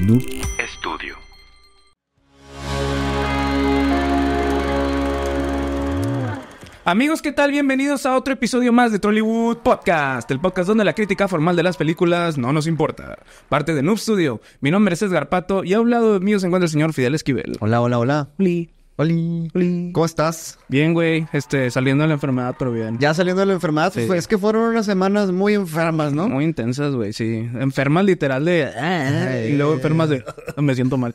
Noob Studio. Amigos, ¿qué tal? Bienvenidos a otro episodio más de Trollywood Podcast, el podcast donde la crítica formal de las películas no nos importa. Parte de Noob Studio. Mi nombre es Edgar Pato y a un lado mío se encuentra el señor Fidel Esquivel. Hola, hola, hola. Hola. ¿Cómo estás? Bien, güey. Este, saliendo de la enfermedad, pero bien. Ya saliendo de la enfermedad, pues, es que fueron unas semanas muy enfermas, ¿no? Muy intensas, güey, sí. Enfermas literal de... Ah, ah", y luego enfermas de... Ah, me siento mal.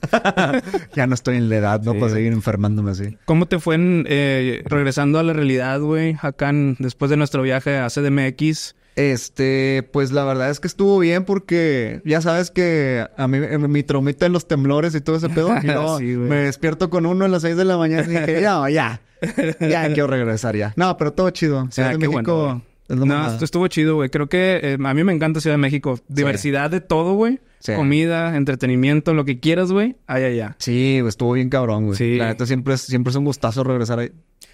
ya no estoy en la edad, ¿no? Para seguir enfermándome así. ¿Cómo te fue eh, regresando a la realidad, güey? Acá después de nuestro viaje a CDMX... Este, pues la verdad es que estuvo bien porque ya sabes que a mí eh, mi tromita en los temblores y todo ese pedo. Y no, me despierto con uno a las seis de la mañana y dije, ya, ya, ya quiero regresar ya. No, pero todo chido. Ciudad de México. es lo no, esto estuvo chido, güey. Creo que eh, a mí me encanta Ciudad de México. Diversidad de todo, güey. Comida, entretenimiento, lo que quieras, güey. ay, allá. Sí, estuvo bien cabrón, güey. La neta siempre es, siempre es un gustazo regresar ahí.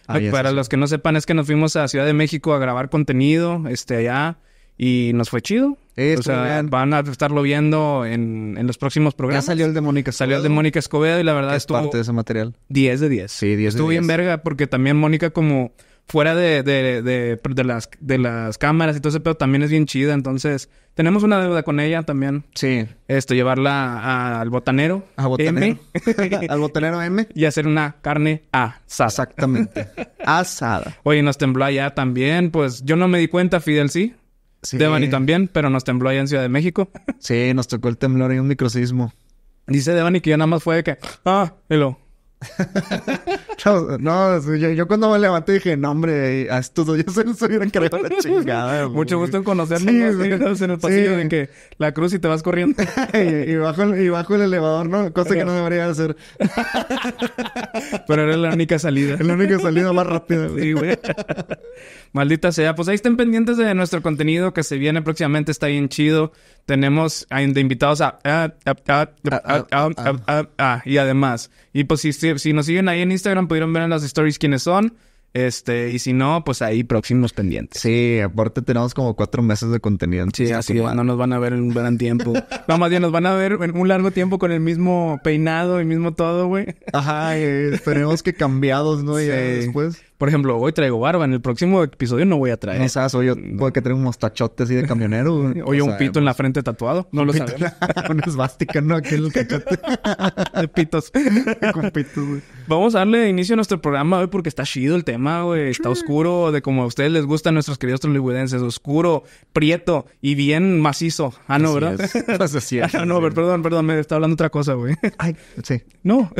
Para los que no sepan, es que nos fuimos a Ciudad de México a grabar contenido, este, allá, y nos fue chido. o sea, van a estarlo viendo en, los próximos programas. Ya salió el de Mónica Salió el de Mónica Escobedo y la verdad es estuvo... parte de ese material. 10 de 10. Sí, 10 de Estuvo bien verga porque también Mónica como fuera de, de, de, de, las, de las cámaras y todo ese pero también es bien chida. Entonces, tenemos una deuda con ella también. Sí. Esto, llevarla al botanero. A botanero. al botanero M. Y hacer una carne asada. Exactamente. asada. Oye, nos tembló allá también. Pues yo no me di cuenta, Fidel sí. Sí. Devani también, pero nos tembló allá en Ciudad de México. sí, nos tocó el temblor y un microsismo. Dice Devani que yo nada más fue de que, ah, y lo, no, yo, cuando me levanté dije, no, hombre, a esto yo se nos hubiera encargado la chingada. Mucho gusto en conocernos. en el pasillo en que la cruz y te vas corriendo. y, bajo, y bajo el elevador, ¿no? Cosa que no debería hacer. Pero era la única salida. La única salida más rápida. Sí, güey. Maldita sea. Pues ahí estén pendientes de nuestro contenido que se viene próximamente. Está bien chido. Tenemos de invitados a... Y además... Y pues sí, sí si nos siguen ahí en Instagram pudieron ver en las stories quiénes son. Este, y si no, pues ahí próximos pendientes. Sí, aparte tenemos como cuatro meses de contenido. Sí, así no nos van a ver en un gran tiempo. vamos más bien nos van a ver en un largo tiempo con el mismo peinado, y mismo todo, güey. Ajá, esperemos que cambiados, ¿no? Y después. Por ejemplo, hoy traigo barba, en el próximo episodio no voy a traer. No sabes, o yo puede que traiga tachotes así de camionero. o yo un pito en la pues, frente tatuado, no lo sabemos. una esvástica, ¿no? Aquel cachote. de pitos. Con pitos, güey. Vamos a darle inicio a nuestro programa hoy porque está chido el tema, güey. Está oscuro, de como a ustedes les gustan nuestros queridos trollywoodens oscuro, prieto y bien macizo. Ah, no, ¿verdad? Es. Así es. Ah, no, perdón, perdón, me estaba hablando otra cosa, güey. Ay, sí. No.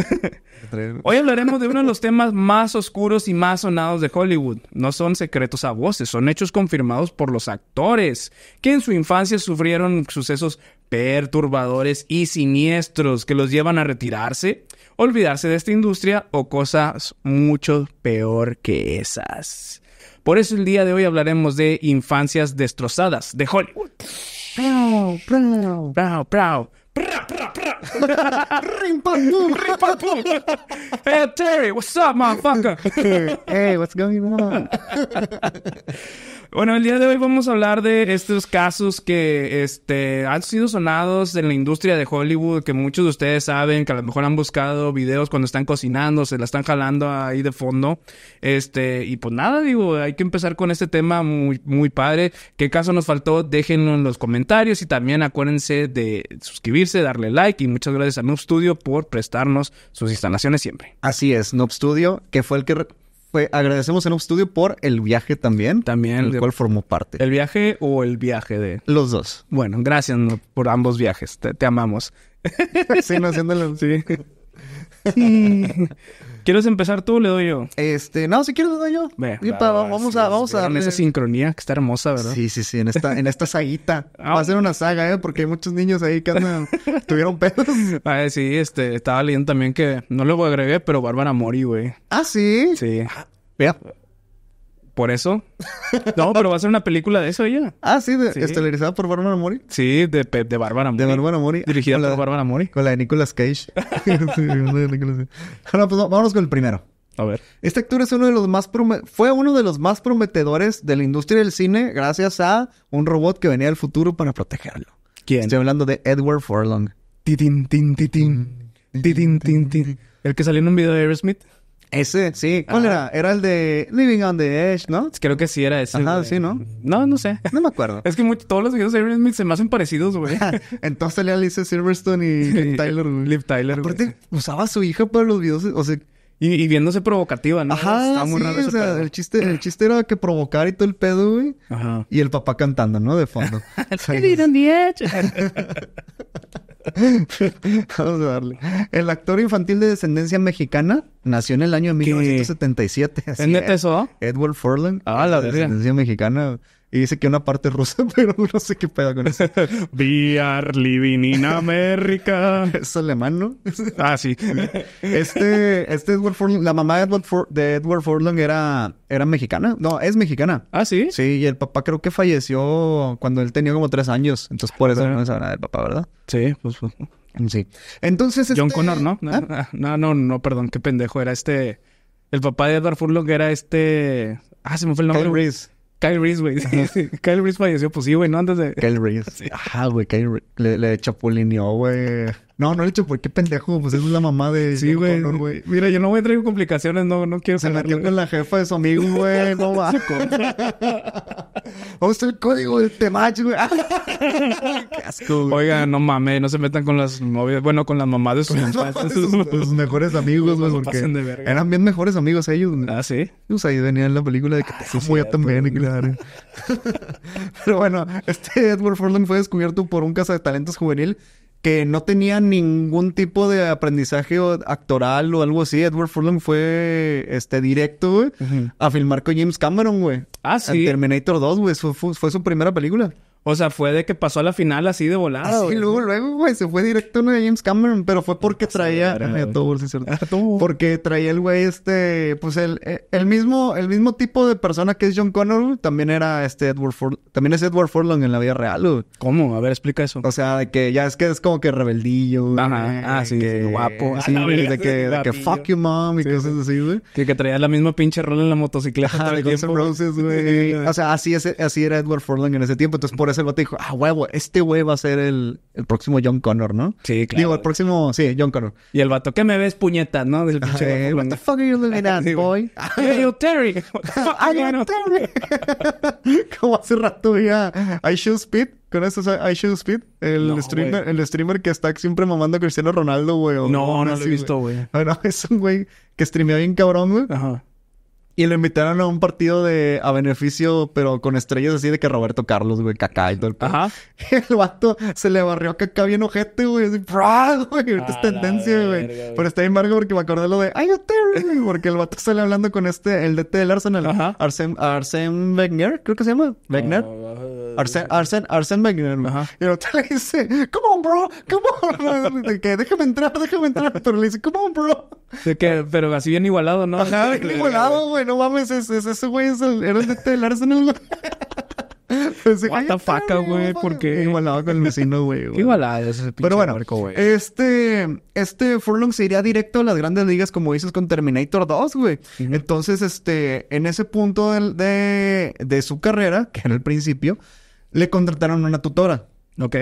Hoy hablaremos de uno de los temas más oscuros y más sonados de Hollywood. No son secretos a voces, son hechos confirmados por los actores, que en su infancia sufrieron sucesos perturbadores y siniestros que los llevan a retirarse, olvidarse de esta industria o cosas mucho peor que esas. Por eso el día de hoy hablaremos de infancias destrozadas de Hollywood. Ring pong boom. Ring pong boom. Hey, Terry, what's up, motherfucker? hey, what's going on? Bueno, el día de hoy vamos a hablar de estos casos que este, han sido sonados en la industria de Hollywood, que muchos de ustedes saben que a lo mejor han buscado videos cuando están cocinando, se la están jalando ahí de fondo. Este, y pues nada, digo, hay que empezar con este tema muy, muy padre. ¿Qué caso nos faltó? Déjenlo en los comentarios y también acuérdense de suscribirse, darle like y muchas gracias a Noob Studio por prestarnos sus instalaciones siempre. Así es, Noob Studio, que fue el que agradecemos en Upstudio Studio por el viaje también. También. El cual formó parte. ¿El viaje o el viaje de...? Los dos. Bueno, gracias por ambos viajes. Te, amamos. sí, haciéndolo. sí. ¿Quieres empezar tú o le doy yo? Este, no, si quieres le doy yo. Ve, vamos a, vamos En esa sincronía que está hermosa, ¿verdad? Sí, sí, sí, en esta, en esta saguita. Ah. va a ser una saga, ¿eh? Porque hay muchos niños ahí que andan, tuvieron pedos. Ay, sí, este, estaba leyendo también que, no lo agregué, pero Bárbara Mori, güey. Ah, sí. Sí. Vea. Por eso. No, pero va a ser una película de eso ella. Ah, sí, de, estelarizada por Bárbara Mori. Sí, de, de Bárbara Mori. De Bárbara Mori. Dirigida por Bárbara Mori. Con la de Nicolas Cage. sí, Bueno, pues vámonos con el primero. A ver. Este actor es uno de los más fue uno de los más prometedores de la industria del cine gracias a un robot que venía del futuro para protegerlo. ¿Quién? Estoy hablando de Edward Furlong. Titin, tin, titin. Titin, tin, tin. El que salió en un video de Aerosmith. Ese, sí. ¿Cuál era? Era el de Living on the Edge, ¿no? Creo que sí era ese. Ajá, sí, ¿no? No, no sé. No me acuerdo. es que todos los videos de Smith se me hacen parecidos, güey. Entonces le Alice Silverstone y Tyler, güey. Liv Tyler, Aparte, usaba a su hija para los videos, o sea... Y, viéndose provocativa, ¿no? Ajá, muy raro o sea, el chiste, el chiste era que provocar y todo el pedo, güey. Ajá. Y el papá cantando, ¿no? De fondo. Vamos a darle. El actor infantil de descendencia mexicana nació en el año 1977. ¿Es eso? Edward Furlan. Ah, la de descendencia mexicana. Y dice que una parte rusa, pero no sé qué pedo con eso. We are living in America. es alemán, ¿no? ah, sí. Este, este Edward la mamá de Edward, Furlong era, era mexicana. No, es mexicana. Ah, sí. Sí, y el papá creo que falleció cuando él tenía como tres años. Entonces, por eso no sabía nada del papá, ¿verdad? Sí, pues. pues. Sí. Entonces. John este Connor, ¿no? Ah. Ah, no, no, no, perdón, qué pendejo. Era este. El papá de Edward Furlong era este. Ah, se me fue el nombre. Kyle Reese, güey. Sí, sí. Kyle Reese falleció, pues sí, güey, no antes de. Kyle Reese. Sí. Ajá, güey, Kyle Reese. Le, le chapulineó, güey. No, no le por qué pendejo, pues es la mamá de. Sí, güey. Mira, yo no voy a traer complicaciones, no, no quiero Se metió con la jefa de su amigo, güey, no va. Vamos el código de temach, güey. Ah. qué asco, güey. Oiga, no mames, no se metan con las novias, bueno, con las mamás de sus, mamás, sus, mejores amigos, güey, porque eran bien mejores amigos ellos, Ah, sí. Pues ahí venía en la película de que ah, te supo ya también, claro. Pero bueno, este Edward Furlong fue descubierto por un caza de talentos juvenil que no tenía ningún tipo de aprendizaje actoral o algo así. Edward Furlong fue este directo, a filmar con James Cameron, güey. Ah, sí. En Terminator 2, güey. fue su primera película. O sea, fue de que pasó a la final así de volada. sí, luego, luego, güey, se fue directo uno de James Cameron, pero fue porque traía. Ah, porque traía el güey, este, pues el, eh, el mismo, el mismo tipo de persona que es John Connor, también era este Edward Furlong, también es Edward Furlong en la vida real, güey. ¿Cómo? A ver, explica eso. O sea, de que ya es que es como que rebeldillo, Ajá. Ah, sí, guapo. Así ah, de que, de que fuck you mom y cosas así, güey. Que, traía la misma pinche rol en la motocicleta. de Guns N' güey. o sea, así, es, así era Edward Furlong en ese tiempo. Entonces, por eso el vato dijo, ah, huevo, este güey va a ser el, el, próximo John Connor, ¿no? Sí, claro. Digo, el próximo, sí, John Connor. Y el vato, ¿qué me ves, puñeta, no? Del pinche what the fuck are you looking at, boy? Hey, you Terry. Terry. Como hace rato ya, I should speed con eso, I Should Speed, el, streamer, el streamer que está siempre mamando a Cristiano Ronaldo, güey. No, no, lo he visto, güey. bueno ah, es un güey que streamea bien cabrón, güey. Ajá. Y lo invitaron a un partido de a beneficio, pero con estrellas así de que Roberto Carlos, güey, caca y todo el Ajá. El vato se le barrió a Cacá bien ojete, güey. Así, brah, güey. Ahorita es tendencia, güey. Pero está bien porque me acordé lo de ¡Ay, Terry. Porque el vato sale hablando con este, el DT del Arsenal. Ajá. Arsen, Arsene Wenger, creo que se llama. Wenger. Arsen, Arsen, Arsen Ajá. Y el otro le dice, come on, bro, come on. De que, déjame entrar, déjame entrar. Pero le dice, come on, bro. De que, pero así bien igualado, ¿no? Ajá, bien igualado, güey. No mames, ese, ese güey es el, era el de del Arsenal, güey. Pensé, What the fuck, güey, porque igualado con el vecino, güey. igualado ese pinche Pero bueno, este este Furlong se iría directo a las grandes ligas como dices con Terminator 2, güey. Entonces, este en ese punto de, de su carrera, que era el principio, le contrataron una tutora. Ok.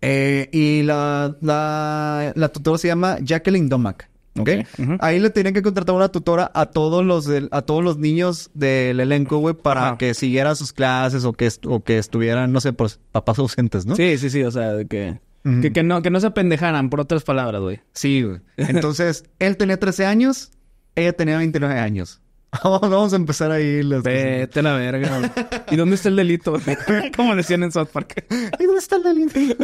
Eh, y la, la, la, tutora se llama Jacqueline Domac. ¿Okay? Ahí le tenían que contratar una tutora a todos los a todos los niños del elenco, güey, para que siguieran sus clases o que, que estuvieran, no sé, pues, papás ausentes, ¿no? Sí, sí, sí, o sea, que, que, no, que no se pendejaran, por otras palabras, güey. Sí, güey. Entonces, él tenía 13 años, ella tenía 29 años. Ah, vamos a empezar ahí. Las Vete la verga. ¿Y dónde está el delito? Como decían en South Park. ¿Y dónde está el delito?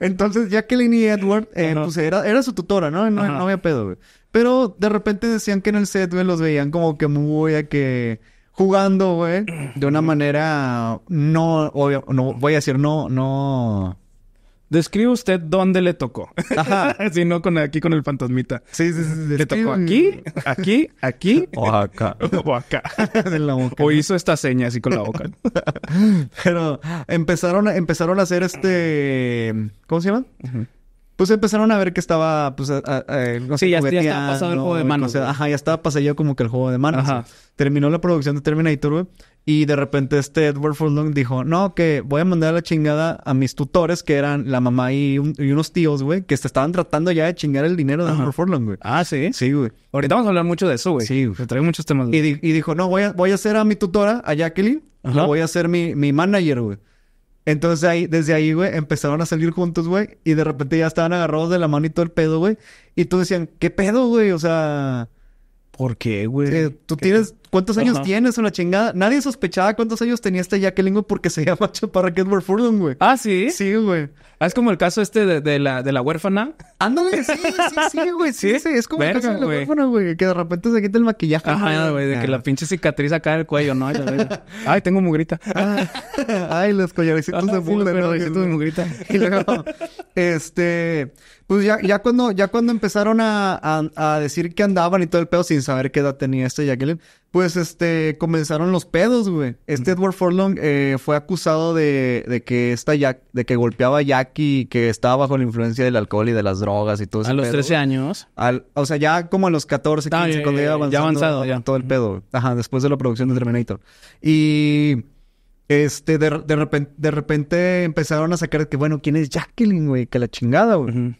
Entonces, Jacqueline y Edward, eh, pues, era, era, su tutora, ¿no? No, había pedo, güey. Pero de repente decían que en el set, güey, los veían como que muy a que jugando, güey, de una manera no, obvio, no voy a decir no, no Describe usted dónde le tocó. Ajá. si no, con, aquí con el fantasmita. Sí, sí, sí. Le tocó aquí, aquí, aquí. O acá. O acá. O hizo esta seña así con la boca. Pero empezaron, empezaron a hacer este... ¿Cómo se llama? pues empezaron a ver que estaba, pues, sí, ya, estaba pasado el juego de manos. ajá, ya estaba pasado como que el juego de manos. Ajá. Terminó la producción de Terminator, güey. Y de repente este Edward Forlong dijo, no, que voy a mandar a la chingada a mis tutores, que eran la mamá y, unos tíos, güey, que se estaban tratando ya de chingar el dinero de Edward Forlong, güey. Ah, sí. Sí, güey. Ahorita vamos a hablar mucho de eso, güey. Sí, güey. Trae muchos temas. Y, y, dijo, no, voy a, voy a hacer a mi tutora, a Jacqueline, ajá. voy a hacer mi, mi manager, güey. Entonces ahí, desde ahí, güey, empezaron a salir juntos, güey, y de repente ya estaban agarrados de la mano y todo el pedo, güey. Y tú decían, ¿qué pedo, güey? O sea, ¿por qué, güey? Eh, tú tienes, ¿Cuántos años tienes? Una chingada. Nadie sospechaba cuántos años tenía este Jacqueline, güey, porque se llama Chaparra Kedward Furlong, güey. Ah, sí. Sí, güey. Ah, es como el caso este de, la, de la huérfana. Ándale, sí, sí, sí, güey. Sí, sí, es como el caso de la huérfana, güey, que de repente se quita el maquillaje. Ajá, güey, de que la pinche cicatriz acá el cuello, ¿no? Ay, tengo mugrita. Ah, ay, los collarecitos de mugre, los de mugrita. Y luego, este, pues ya, ya cuando, ya cuando empezaron a, a, a, decir que andaban y todo el pedo sin saber qué edad tenía este Jacqueline, pues este, comenzaron los pedos, güey. Este Edward Forlong eh, fue acusado de, que esta de que golpeaba a Jackie y que estaba bajo la influencia del alcohol y de las drogas y todo eso. A los 13 años. o sea, ya como a los 14, 15, ya, ya avanzado. Ya. Todo el pedo, Ajá, después de la producción de Terminator. Y. Este, de, repente, de repente empezaron a sacar que, bueno, ¿quién es Jacqueline, güey? Que la chingada, güey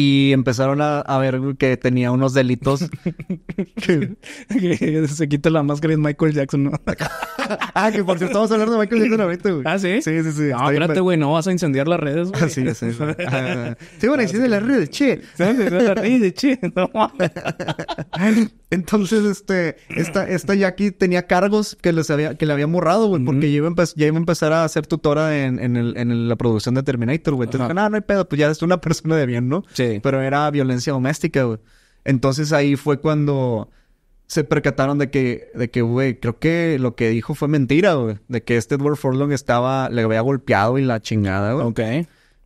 y empezaron a, a, ver que tenía unos delitos. que, se quita la máscara de Michael Jackson, ¿no? ah, que por cierto, estamos hablando de Michael Jackson ahorita, güey. Ah, sí. Sí, sí, sí. No, espérate, güey, no vas a incendiar las redes, güey. sí, sí. sí. bueno... van a incendiar las redes, che. las redes, che. Entonces, este, esta, esta Jackie tenía cargos que, les había, que le había morrado, güey, porque ya iba, ya iba, a empezar a ser tutora en, en, el, en la producción de Terminator, güey. Entonces, ah, no, no hay pedo, pues ya es una persona de bien, ¿no? Sí. Pero era violencia doméstica, güey. Entonces ahí fue cuando se percataron de que, de que, güey, creo que lo que dijo fue mentira, güey. De que este Edward Forlong estaba, le había golpeado y la chingada, güey. Ok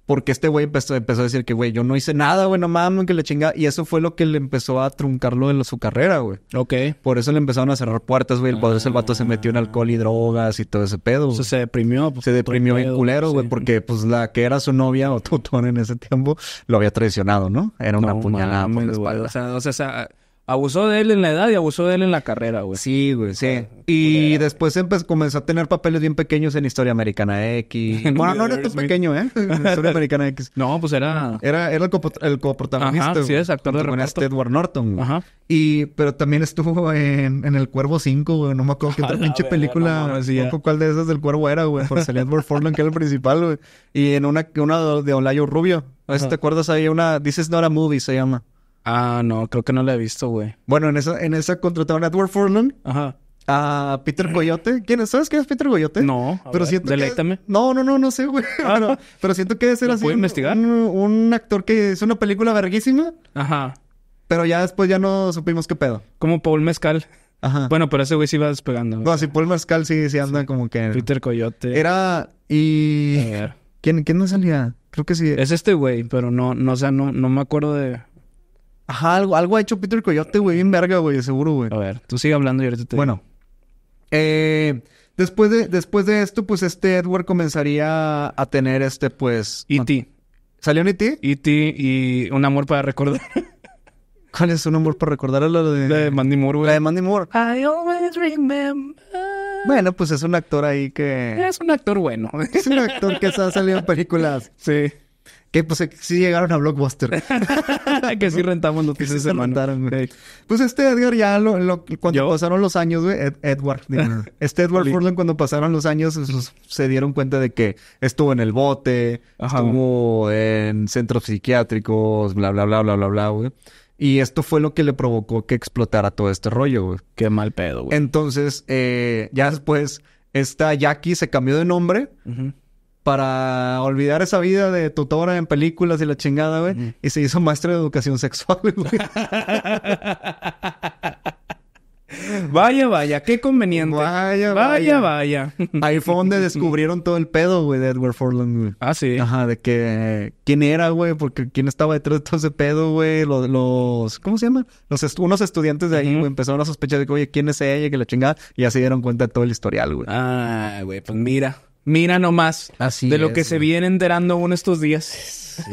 porque este güey empezó, a decir que, güey, yo no hice nada, güey, no mames, que le chinga Y eso fue lo que le empezó a truncarlo en su carrera, güey. Ok. Por eso le empezaron a cerrar puertas, güey. El, eso el vato se metió en ah. alcohol y drogas y todo ese pedo. se deprimió. Pues, se deprimió bien culero, güey, porque pues la que era su novia o tutón en ese tiempo lo había traicionado, ¿no? Era una puñalada la espalda. O sea, o sea Abusó de él en la edad y abusó de él en la carrera, güey. Sí, güey, sí. Ah, y después empezó, comenzó a tener papeles bien pequeños en Historia Americana X. bueno, no era tan pequeño, ¿eh? Historia Americana X. No, pues era... Era, era el, el coprotagonista. Ajá, sí, es actor de reparto. Este Edward Norton, güey. Ajá. Y, pero también estuvo en, en El Cuervo 5, güey. No me acuerdo qué otra pinche película. No, cuál de esas del Cuervo era, güey. Por ser Edward Forlan, que era el principal, güey. Y en una, una de Olayo Rubio. A ver si te acuerdas ahí una... This is not a movie, se llama. Ah, no, creo que no la he visto, güey. Bueno, en esa, en esa contrataron a Edward Furlong. Ajá. A Peter Coyote. ¿Quién ¿Sabes quién es Peter Coyote? No. pero siento deléctame. Que... No, no, no, no sé, güey. no. Ah. pero siento que debe ser así. Un, investigar? Un, actor que hizo una película verguísima. Ajá. Pero ya después ya no supimos qué pedo. Como Paul Mezcal. Ajá. Bueno, pero ese güey sí iba despegando. No, sí, Paul Mezcal sí, anda como que. Peter Coyote. Era. Y. ¿Quién, ¿Quién no salía? Creo que sí. Es este güey, pero no, no, o sea, no, no me acuerdo de. Ajá, algo, algo ha hecho Peter Coyote, güey, bien verga, güey, seguro, güey. A ver, tú sigue hablando y ahorita te. Bueno. Eh, después, de, después de esto, pues este Edward comenzaría a tener este, pues. E.T. ¿Salió en E.T.? E.T. y Un amor para recordar. ¿Cuál es un amor para recordar? La de, de Mandy Moore, güey. La de Mandy Moore. Bueno, pues es un actor ahí que. Es un actor bueno. Es un actor que se ha salido en películas. Sí. Que pues eh, sí llegaron a Blockbuster. que sí rentamos noticias. que se mandaron Pues este Edgar ya lo, cuando pasaron los años, güey, Edward. este Edward Furlan cuando pasaron los años pues, pues, se dieron cuenta de que estuvo en el bote, estuvo en centros psiquiátricos, bla, bla, bla, bla, bla, bla, güey. Y esto fue lo que le provocó que explotara todo este rollo, güey. Qué mal pedo, güey. Entonces, eh, ya después, esta Jackie se cambió de nombre para olvidar esa vida de tutora en películas y la chingada, güey. Y se hizo maestro de educación sexual, güey. Vaya, vaya, qué conveniente. Vaya, vaya. Vaya, Ahí fue donde descubrieron todo el pedo, güey, de Edward Forlong, Ah, sí. Ajá, de que quién era, güey, porque quién estaba detrás de todo ese pedo, güey. Los, ¿cómo se llama? Los unos estudiantes de ahí, güey, empezaron a sospechar de que, oye, ¿quién es ella? Que la chingada. Y ya se dieron cuenta de todo el historial, güey. Ah, güey, pues mira. Mira nomás Así de lo que se viene enterando uno estos días.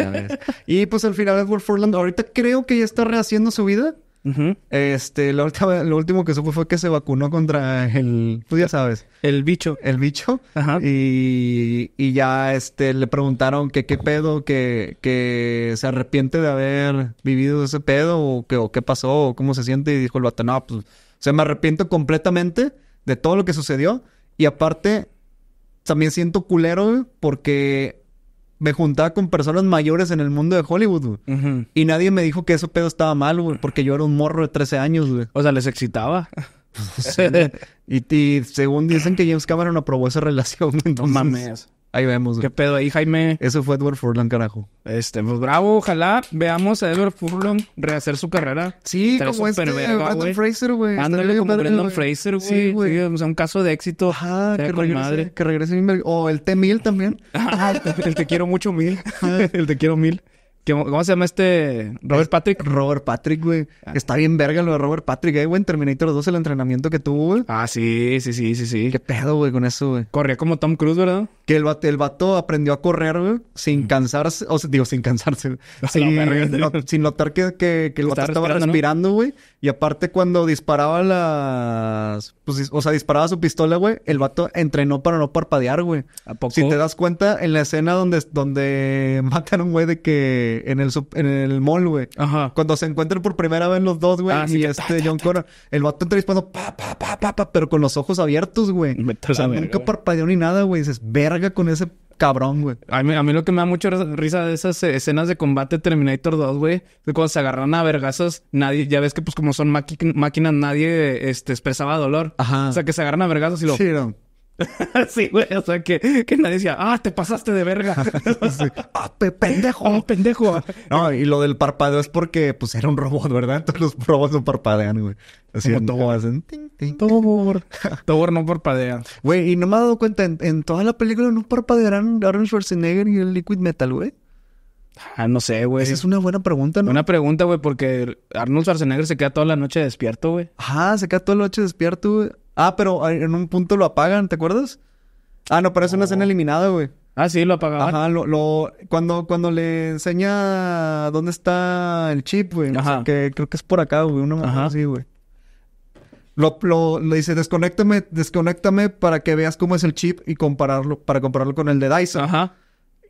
y pues al final Edward Forland ahorita creo que ya está rehaciendo su vida. Este, lo, último que supo fue que se vacunó contra el, Tú pues, ya sabes. El bicho. El bicho. Y, y ya este, le preguntaron que qué pedo, que, que se arrepiente de haber vivido ese pedo, o, que, qué pasó, o cómo se siente. Y dijo el vato, no, pues, o me arrepiento completamente de todo lo que sucedió. Y aparte, también siento culero, porque me juntaba con personas mayores en el mundo de Hollywood, Y nadie me dijo que eso pedo estaba mal, porque yo era un morro de 13 años, güey. O sea, les excitaba. y, según dicen que James Cameron aprobó esa relación, entonces... No mames. Ahí vemos. Güey. ¿Qué pedo ahí, Jaime? Eso fue Edward Furlan, carajo. Este, pues bravo, ojalá veamos a Edward Furlong rehacer su carrera. Sí, pero como este, Brandon Fraser, güey. Ándale como Brendan Fraser, güey. Sí, güey. o sea, un caso de éxito. Ajá, que regrese, madre. que regrese. O el T-1000 también. Ah, el Te Quiero Mucho Mil. el Te Quiero Mil. ¿Cómo se llama este? Robert Patrick. Robert Patrick, güey. Ah. Está bien verga lo de Robert Patrick, eh, güey. En Terminator 2 el entrenamiento que tuvo, güey. Ah, sí, sí, sí, sí, sí. Qué pedo, güey, con eso, güey. Corría como Tom Cruise, ¿verdad? Que el vato, el vato aprendió a correr, güey, sin mm. cansarse. O sea, digo, sin cansarse. Sin, sin notar que, que, el vato estaba respirando, güey. Y aparte, cuando disparaba las. Pues, o sea, disparaba su pistola, güey. El vato entrenó para no parpadear, güey. ¿A poco? Si te das cuenta, en la escena donde, donde matan un güey de que en el, en el mall, güey. Ajá. Cuando se encuentran por primera vez los dos, güey, ah, y este John Connor, el vato entrevistando pa, pa, pa, pa, pa, pero con los ojos abiertos, güey. nunca parpadeó ni nada, güey. Dices, verga con ese cabrón, güey. A mí, a mí, lo que me da mucho risa de esas eh, escenas de combate Terminator 2, güey, de cuando se agarran a vergazos, nadie, ya ves que pues como son máquinas, nadie este, expresaba dolor. Ajá. O sea, que se agarran a vergazos y lo... sí, güey. O sea, que, nadie decía, ah, te pasaste de verga. Ah, pendejo. Ah, pendejo. no, y lo del parpadeo es porque, pues, era un robot, ¿verdad? Entonces los robots no parpadean, güey. Así Como todo hacen. todo, Tobor. Tobor no parpadea. Güey, y no me he dado cuenta, en, toda la película no parpadearán Arnold Schwarzenegger y el Liquid Metal, güey. Ah, no sé, güey. Esa es una buena pregunta, ¿no? Una pregunta, güey, porque Arnold Schwarzenegger se queda toda la noche despierto, güey. Ajá, se queda toda la noche despierto, güey. Ah, pero en un punto lo apagan, ¿te acuerdas? Ah, no, pero es una escena eliminada, güey. Ah, sí, lo apagaban. Ajá, lo, cuando, cuando le enseña dónde está el chip, güey. Ajá. que creo que es por acá, güey. Uno. Ajá. Sí, güey. Lo, lo, le dice, desconéctame, desconéctame para que veas cómo es el chip y compararlo, para compararlo con el de Dyson. Ajá.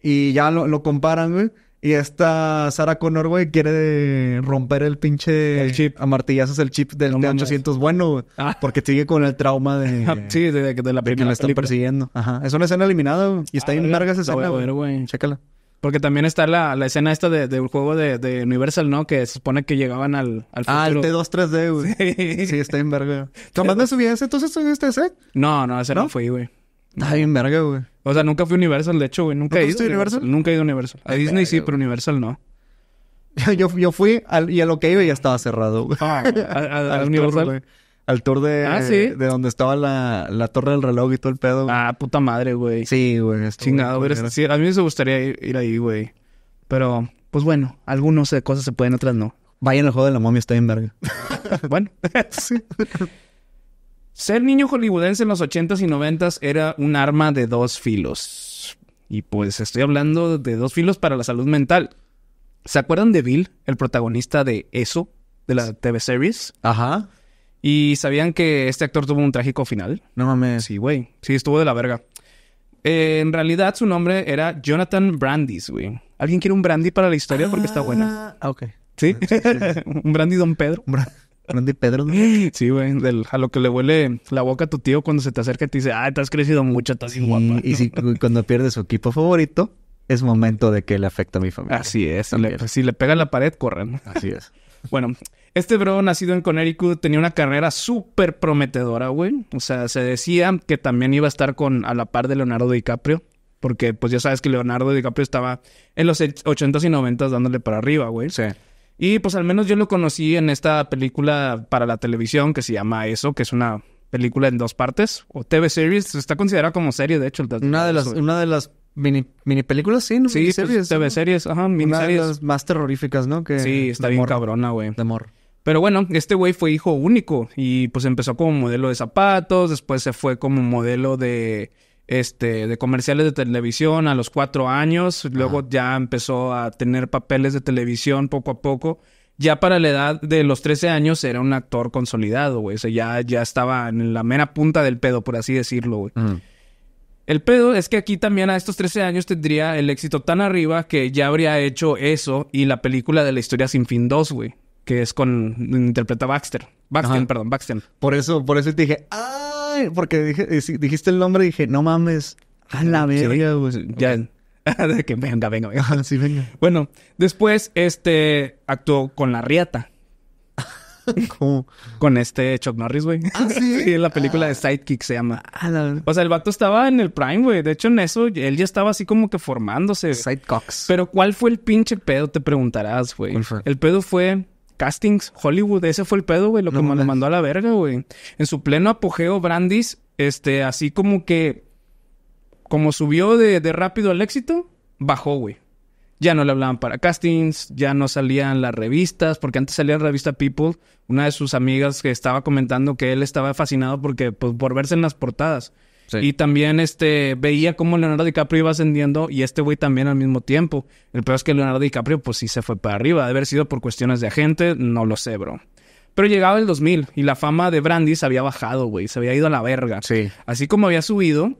Y ya lo, lo comparan, güey. Y esta Sara Connor, güey, quiere romper el pinche... El chip. A martillazos el chip del T-800 bueno, ah. Porque sigue con el trauma de... sí, de, la primera. Que la están persiguiendo. Ajá. Es una escena eliminada, Y está ah, en larga esa escena, güey. Chécala. Porque también está la, escena esta de, un juego de, Universal, ¿no? Que se supone que llegaban al, al futuro. Ah, el T2 3D, güey. Sí. sí, está en verga. ¿Tomás me subí ese? entonces subiste ese? No, no, ese no, no fui, güey. Está bien verga, güey. O sea, nunca fui a Universal, de hecho, güey. Nunca ido. Universal? Nunca he ido a Universal. A Disney sí, pero Universal no. Yo, yo fui al, y a lo que iba ya estaba cerrado, güey. Ah, al Universal. Tour, al tour de, ah, de donde estaba la, la, torre del reloj y todo el pedo. Ah, puta madre, güey. Sí, güey. Chingado, güey. a mí me gustaría ir, ahí, güey. Pero, pues bueno, algunas eh, cosas se pueden, otras no. Vayan al juego de la momia, está bien verga. bueno. sí. Ser niño hollywoodense en los 80 y noventas era un arma de dos filos. Y pues estoy hablando de dos filos para la salud mental. ¿Se acuerdan de Bill, el protagonista de Eso, de la TV series? Ajá. ¿Y sabían que este actor tuvo un trágico final? No mames. Sí, güey. Sí, estuvo de la verga. Eh, en realidad su nombre era Jonathan Brandis, güey. ¿Alguien quiere un brandy para la historia? Porque está buena. Ah, ok. ¿Sí? un brandy Don Pedro. Randy Pedro. Sí, güey, del, a lo que le huele la boca a tu tío cuando se te acerca y te dice, ah, te has crecido mucho, estás guapa. Y si, cuando pierde su equipo favorito, es momento de que le afecte a mi familia. Así es. si le pega la pared, corren. Así es. Bueno, este bro nacido en Connecticut tenía una carrera súper prometedora, güey. O sea, se decía que también iba a estar con a la par de Leonardo DiCaprio. Porque, pues ya sabes que Leonardo DiCaprio estaba en los 80s y 90s dándole para arriba, güey. Sí. Y pues al menos yo lo conocí en esta película para la televisión que se llama Eso, que es una película en dos partes, o TV series, está considerada como serie, de hecho. Una de las, una de las mini, mini películas, sí, ¿no? Sí, pues, TV series, ajá, mini Una de las más terroríficas, ¿no? Que sí, está bien cabrona, güey. De mor. Pero bueno, este güey fue hijo único y pues empezó como modelo de zapatos, después se fue como modelo de este, de comerciales de televisión a los cuatro años, luego ya empezó a tener papeles de televisión poco a poco. Ya para la edad de los 13 años era un actor consolidado, güey. O sea, ya, ya estaba en la mera punta del pedo, por así decirlo, güey. El pedo es que aquí también a estos 13 años tendría el éxito tan arriba que ya habría hecho eso y la película de la historia sin fin 2, güey. Que es con... interpreta Baxter. Baxter, perdón, Baxter. Por eso, por eso te dije... ¡Ah! porque dijiste el nombre y dije, no mames, a la verga, ya. de que venga, venga, venga. sí, venga. Bueno, después, este, actuó con la Riata. ¿Cómo? Con este Chuck Norris, güey. Ah, sí. en la película de ah. Sidekick se llama. Ah, o sea, el vato estaba en el Prime, güey. De hecho, en eso, él ya estaba así como que formándose. Sidecocks. Pero, ¿cuál fue el pinche pedo? Te preguntarás, güey. El pedo fue castings, Hollywood, ese fue el pedo, güey, lo que me lo mandó a la verga, güey. En su pleno apogeo, Brandis, este, así como que, como subió de, de rápido al éxito, bajó, güey. Ya no le hablaban para castings, ya no salían las revistas, porque antes salía la revista People, una de sus amigas que estaba comentando que él estaba fascinado porque, pues, por verse en las portadas. Y también este veía cómo Leonardo DiCaprio iba ascendiendo y este güey también al mismo tiempo. El peor es que Leonardo DiCaprio pues sí se fue para arriba, de haber sido por cuestiones de agente, no lo sé, bro. Pero llegaba el 2000 y la fama de se había bajado, güey, se había ido a la verga. Así como había subido,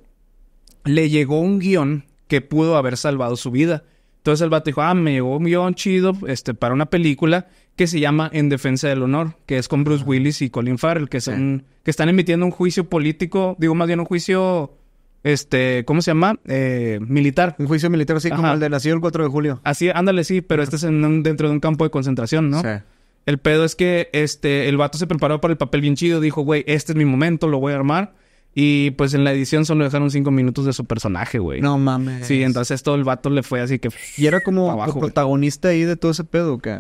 le llegó un guión que pudo haber salvado su vida. Entonces el vato dijo, ah, me llegó un guión chido este, para una película que se llama En Defensa del Honor, que es con Bruce Willis y Colin Farrell, que, son, que están emitiendo un juicio político, digo más bien un juicio, este, ¿cómo se llama? Eh, militar. Un juicio militar, así como el de nacido el 4 de julio. Así, ándale, sí, pero este es dentro de un campo de concentración, ¿no? Sí. El pedo es que este, el vato se preparó para el papel bien chido, dijo, güey, este es mi momento, lo voy a armar. Y pues en la edición solo dejaron cinco minutos de su personaje, güey. No mames. Sí, entonces todo el vato le fue así que. Y era como protagonista ahí de todo ese pedo, que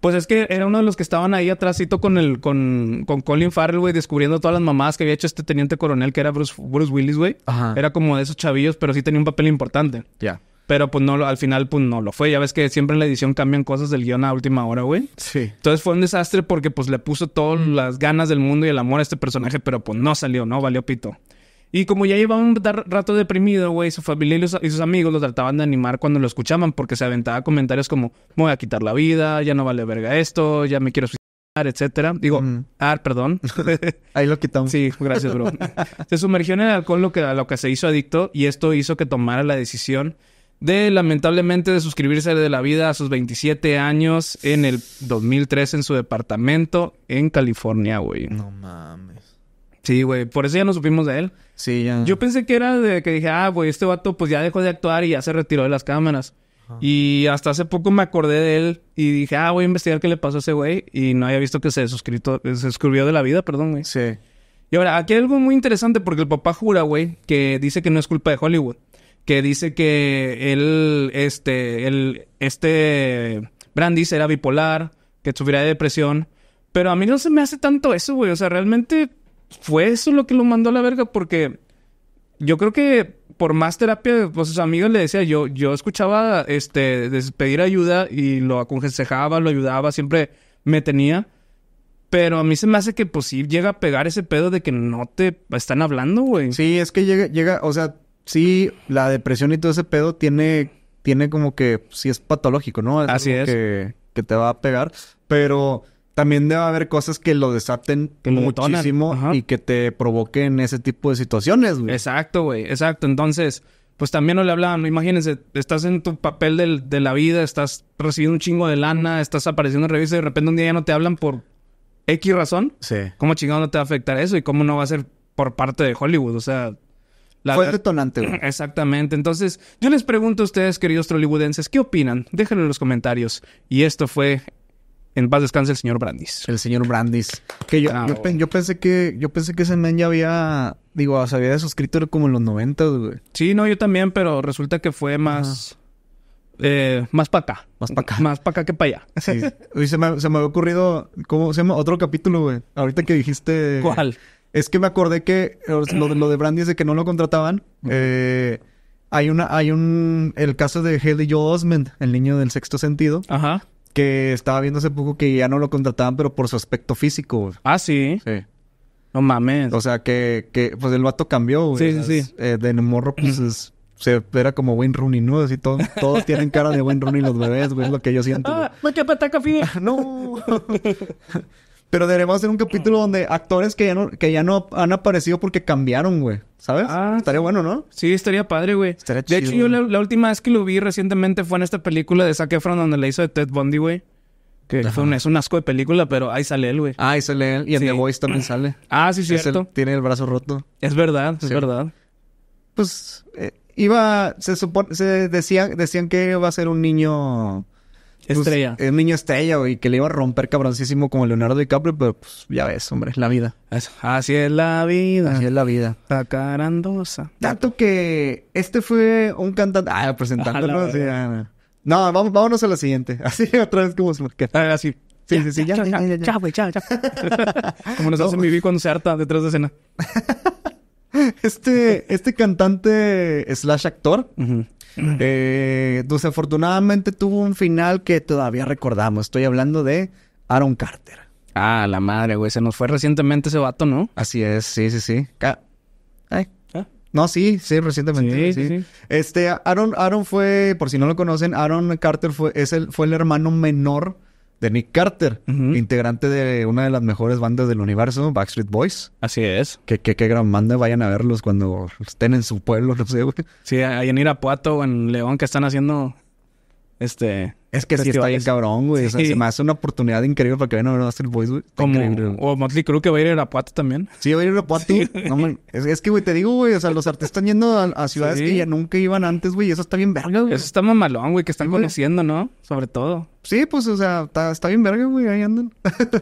pues es que era uno de los que estaban ahí atrásito con el con, con Colin Farrell, güey, descubriendo todas las mamadas que había hecho este teniente coronel que era Bruce, Willis, güey. Era como de esos chavillos, pero sí tenía un papel importante. Ya. Pero pues no, al final pues no lo fue. Ya ves que siempre en la edición cambian cosas del guión a última hora, güey. Sí. Entonces fue un desastre porque pues le puso todas mm. las ganas del mundo y el amor a este personaje, pero pues no salió, ¿no? Valió pito. Y como ya llevaba un rato deprimido, güey, su familia y, sus amigos lo trataban de animar cuando lo escuchaban porque se aventaba comentarios como, voy a quitar la vida, ya no vale verga esto, ya me quiero suicidar, etcétera. Digo, ah, perdón. Ahí lo quitamos. Sí, gracias, bro. se sumergió en el alcohol, lo que, a lo que se hizo adicto, y esto hizo que tomara la decisión de, lamentablemente, de suscribirse de la vida a sus 27 años en el 2003 en su departamento en California, güey. No mames. Sí, güey. Por eso ya no supimos de él. Sí, ya. Yo pensé que era de que dije, ah, güey, este vato pues ya dejó de actuar y ya se retiró de las cámaras. Y hasta hace poco me acordé de él y dije, ah, voy a investigar qué le pasó a ese güey. Y no había visto que se suscrito, se de la vida, perdón, güey. Sí. Y ahora, aquí hay algo muy interesante porque el papá jura, güey, que dice que no es culpa de Hollywood. Que dice que él, este, este Brandis era bipolar, que sufría de depresión. Pero a mí no se me hace tanto eso, güey. O sea, realmente fue eso lo que lo mandó a la verga porque yo creo que por más terapia, pues sus amigos le decía, yo, yo escuchaba este despedir ayuda y lo aconsejaba, lo ayudaba, siempre me tenía. Pero a mí se me hace que pues sí llega a pegar ese pedo de que no te están hablando, güey. Sí, es que llega, llega, o sea, sí, la depresión y todo ese pedo tiene, tiene como que sí es patológico, ¿no? Así es. que te va a pegar. Pero también debe haber cosas que lo desaten muchísimo y que te provoquen ese tipo de situaciones, güey. Exacto, güey, exacto. Entonces, pues también no le hablaban, imagínense, estás en tu papel de la vida, estás recibiendo un chingo de lana, estás apareciendo en revistas y de repente un día ya no te hablan por X razón. Sí. ¿Cómo chingado no te va a afectar eso y cómo no va a ser por parte de Hollywood? O sea, la, Fue detonante, güey. Exactamente. Entonces, yo les pregunto a ustedes, queridos trollywoodenses, ¿qué opinan? Déjenlo en los comentarios. Y esto fue en paz descanse el señor Brandis. El señor Brandis. Que yo, yo, pensé que yo pensé que ese man ya había, digo, se había suscrito como en los 90, güey. Sí, no, yo también, pero resulta que fue más eh, más para acá. Más para acá. Más para acá que para allá. Sí. se, me, había ocurrido, ¿cómo se llama? Otro capítulo, güey. Ahorita que dijiste... ¿Cuál? Es que me acordé que lo, lo de Brandis de que no lo contrataban. Eh, hay una, hay un, el caso de Haley Joel Osment, el niño del sexto sentido. Ajá que estaba viendo hace poco que ya no lo contrataban, pero por su aspecto físico. Ah, sí. Sí. No mames. O sea, que, que pues el vato cambió, güey. Sí, sí, sí. Eh, de morro, pues se, era como Wayne Rooney, ¿no? Así todo, todos tienen cara de Wayne Rooney los bebés, güey, es lo que yo siento. Ah, no café. no. Pero deberíamos hacer un capítulo mm. donde actores que ya no, que ya no han aparecido porque cambiaron, güey. ¿Sabes? Ah, estaría bueno, ¿no? Sí, estaría padre, güey. Estaría chido. De hecho, yo la, última vez que lo vi recientemente fue en esta película de Zac donde le hizo de Ted Bundy, güey. Que fue un, es un asco de película, pero ahí sale él, güey. Ah, ahí sale él. Y en The Voice también sale. Ah, sí, cierto. tiene el brazo roto. Es verdad, es verdad. Pues eh, iba, se supone, se decía, decían que iba a ser un niño pues, estrella. Pues, niño estrella, güey, que le iba a romper cabroncísimo como Leonardo DiCaprio, pero pues ya ves, hombre, la vida. Así es la vida. Así es la vida. carandosa. Tanto que este fue un cantante. Ah, presentándolo. No, vámonos a la siguiente. Así otra vez como ah, Así. Sí, sí, sí, ya, ya, ya, güey, como nos hace mi vi cuando se harta detrás de escena. este, este cantante slash actor. Eh, desafortunadamente tuvo un final que todavía recordamos. Estoy hablando de Aaron Carter. Ah, la madre, güey. Se nos fue recientemente ese vato, ¿no? Así es, sí, sí, sí. Ah. No, sí, sí, recientemente. Sí, sí. sí. Este, Aaron, Aaron fue, por si no lo conocen, Aaron Carter fue, es el, fue el hermano menor de Nick Carter, integrante de una de las mejores bandas del universo, Backstreet Boys. Así es. Que qué, gran banda, vayan a verlos cuando estén en su pueblo, no sé, güey. Sí, hay en Irapuato o en León que están haciendo este. Es que sí está bien cabrón, güey. O sea, se me hace una oportunidad increíble para que vayan a ver Backstreet Boys, güey. Como, o Motley Crue que va a ir a Irapuato también. Sí, va a ir a Irapuato. es, que, güey, te digo, güey, o sea, los artistas están yendo a, ciudades que ya nunca iban antes, güey. Y eso está bien verga, güey. Eso está mamalón, güey, que están conociendo, ¿no? Sobre todo. Sí, pues, o sea, está, está bien verga, güey. Ahí andan.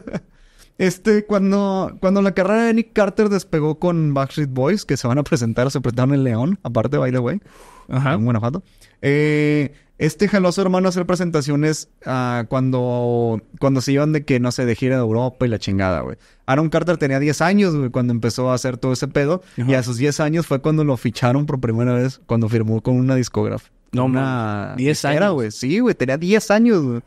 Este, cuando, cuando la carrera de Nick Carter despegó con Backstreet Boys, que se van a presentar, se presentaron en León, aparte de Baile Güey, en Guanajuato. Eh, este jaloso hermano hacer presentaciones ah, cuando, cuando se iban de que, no se de de Europa y la chingada, güey. Aaron Carter tenía 10 años, güey, cuando empezó a hacer todo ese pedo. Y a sus 10 años fue cuando lo ficharon por primera vez, cuando firmó con una discógrafa. No, una... 10 años. güey. Sí, güey, tenía 10 años, güey.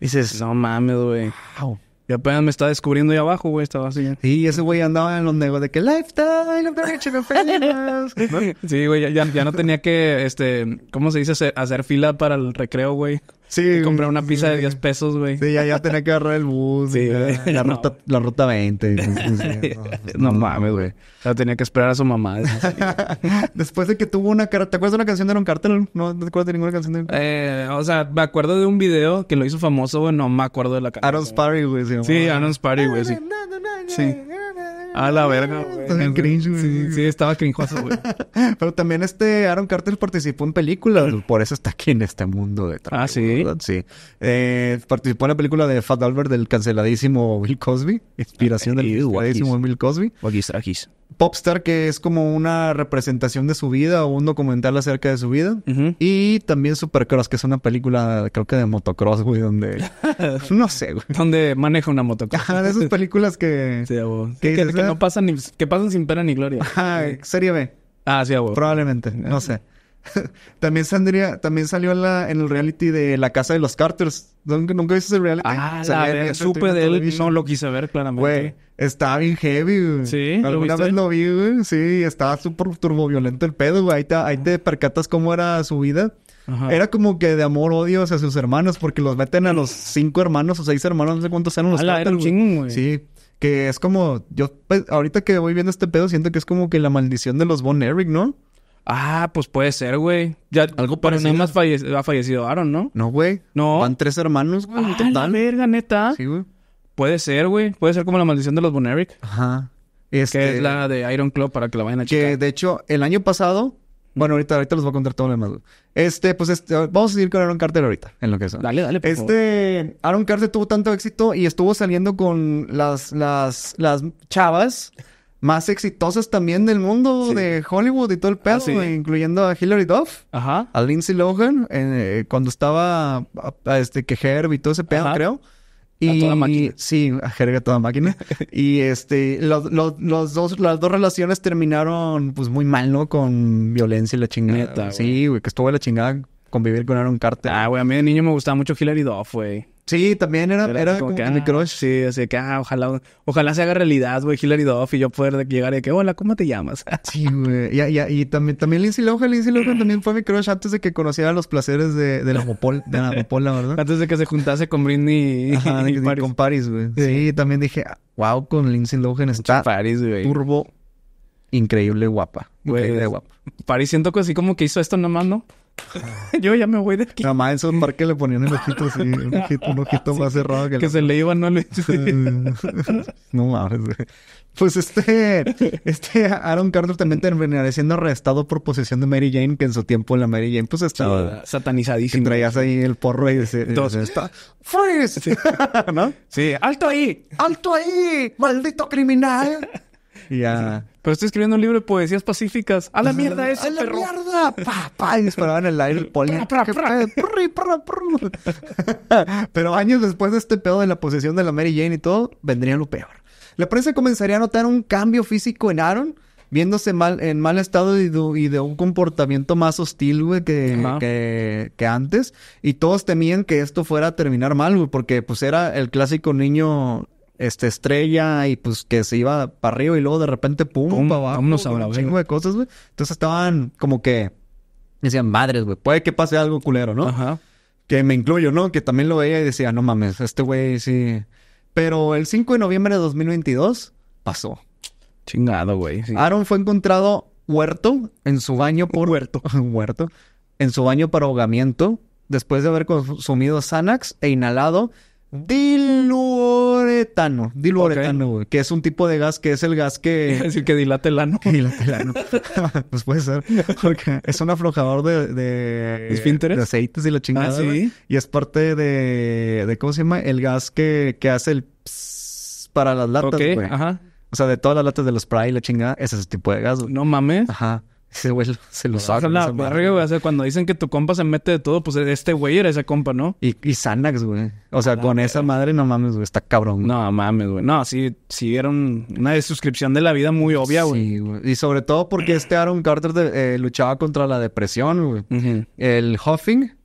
Dices, no mames, güey. Wow. Y apenas me está descubriendo ahí abajo, güey, estaba así. Sí, ese güey andaba en los negocios de que lifestyle, ¿no? Sí, güey, ya, ya, no tenía que, este, ¿cómo se dice? hacer fila para el recreo, güey. Sí. compré una pizza de 10 pesos, güey. Sí, ya, tenía que agarrar el bus. Sí, La, ruta, la ruta 20. no, mames, güey. Ya tenía que esperar a su mamá. Después de que tuvo una... cara... ¿Te acuerdas de una canción de Aaron cartel? No, no te de ninguna canción de eh, O sea, me acuerdo de un video que lo hizo famoso, güey. No me acuerdo de la canción. Aaron Party, güey. Sí, Aaron Party, güey. sí. A la verga, güey. cringe, Sí, estaba cringoso, güey. Pero también este Aaron Carter participó en películas. Por eso está aquí en este mundo de Ah, sí. Sí. Eh, participó en la película de Fat Albert del canceladísimo Bill Cosby. Inspiración del eh, canceladísimo Bill Cosby. Popstar, que es como una representación de su vida o un documental acerca de su vida. Y también Supercross, que es una película, creo que de motocross, güey, donde. no sé, güey. Donde maneja una motocross. Ajá, de esas películas que. Sí, que, que, no pasan ni, que pasan sin pena ni gloria. Ajá, serie B. Ah, sí, abogado Probablemente, no ah. sé. también, también salió en, el reality de La Casa de los Carters. ¿Nunca, viste ese reality? Ah, la ver, supe de él, no lo quise ver claramente. Güey, estaba bien heavy, güey. Sí, ¿Alguna vez lo vi, güey? Sí, estaba súper turboviolento el pedo, güey. Ahí te, percatas cómo era su vida. Era como que de amor odio hacia sus hermanos, porque los meten a los cinco hermanos o seis hermanos, no sé cuántos eran los Ala, era güey. Sí, que es como, yo pues, ahorita que voy viendo este pedo, siento que es como que la maldición de los Von Eric, ¿no? Ah, pues puede ser, güey. Ya, Algo parece. más ha fallecido Aaron, ¿no? No, güey. No. Van tres hermanos, güey, ah, total. verga, neta. Sí, güey. Puede ser, güey. Puede ser como la maldición de los Boneric. Ajá. que es este, la de Iron Claw para que la vayan a checar. Que, de hecho, el año pasado... Bueno, ahorita, ahorita les voy a contar todo lo demás. Este, pues este, vamos a seguir con Aaron Carter ahorita, en lo que es. Dale, dale. Por este, Aaron Carter tuvo tanto éxito y estuvo saliendo con las, las, las chavas más exitosas también del mundo de Hollywood y todo el pedo, ah, incluyendo a Hillary Duff, a Lindsay Lohan, eh, cuando estaba este que Herb y todo ese pedo, creo. Y, a toda máquina. Sí, a jerga toda máquina. y este, los dos, las dos relaciones terminaron pues muy mal, ¿no? Con violencia y la chingada. sí, güey, que estuvo la chingada convivir con Aaron Carter. Ah, güey, a mí de niño me gustaba mucho Hillary Duff, güey. Sí, también era, era, como, que, mi ah. crush, sí, así que, ah, ojalá, ojalá se haga realidad, güey, Hilary Duff y yo poder llegar y que, hola, ¿cómo te llamas? sí, güey, y, y, y, también, también Lindsay Lohan, Lindsay Lohan también fue mi crush antes de que conociera los placeres de, de la Mopol, de la Mopola, ¿verdad? antes de que se juntase con Britney y, con Paris, güey. Sí, también dije, wow, con Lindsay Lohan está Paris, güey. turbo, increíble guapa, güey, de guapa. Paris siento que así como que hizo esto nomás, ¿no? yo ya me voy de aquí. Nada más en su le ponían el ojito así, un ojito, más cerrado que, que se le iban, ¿no? Le... no mames, Pues este, este Aaron Carter también terminaría siendo arrestado por posesión de Mary Jane, que en su tiempo la Mary Jane pues estaba satanizadísima satanizadísimo. Que traías ahí el porro y decías está, ¡Freeze! ¿No? Sí, alto ahí, alto ahí, maldito criminal ya. Pero estoy escribiendo un libro de poesías pacíficas. ¡A la mierda eso! ¡A la mierda! ¡Pa, Y disparaban el aire el Pero años después de este pedo de la posesión de la Mary Jane y todo, vendría lo peor. La prensa comenzaría a notar un cambio físico en Aaron viéndose mal, en mal estado y de, un comportamiento más hostil, güey, que, que, antes. Y todos temían que esto fuera a terminar mal, güey, porque pues era el clásico niño este, estrella y pues que se iba para arriba y luego de repente, pum, pum para un chingo de cosas, güey. Entonces estaban como que decían, madres, güey, puede que pase algo culero, ¿no? Ajá. Que me incluyo, ¿no? Que también lo veía y decía, no mames, este güey sí. Pero el 5 de noviembre de 2022 pasó. Chingado, güey. Aaron fue encontrado huerto en su baño por. Huerto. huerto. En su baño para ahogamiento, después de haber consumido Xanax e inhalado Diluoretano. Diluoretano, güey. Que es un tipo de gas que es el gas que. Es decir, que dilata el ano. Que dilata el ano. pues puede ser. Porque es un aflojador de. de De aceites y la chingada. Ah, sí. Y es parte de, de. ¿Cómo se llama? El gas que, hace el. para las latas, güey. ajá. O sea, de todas las latas de los spray y la chingada, es ese tipo de gas, güey. No mames. Ajá. Ese güey se lo saca. O sea, cuando dicen que tu compa se mete de todo, pues este güey era esa compa, ¿no? Y, y güey. O sea, con esa madre, no mames, güey. Está cabrón. No mames, güey. No, sí, sí, era una desuscripción de la vida muy obvia, güey. Sí, güey. Y sobre todo porque este Aaron Carter eh, luchaba contra la depresión, güey. El huffing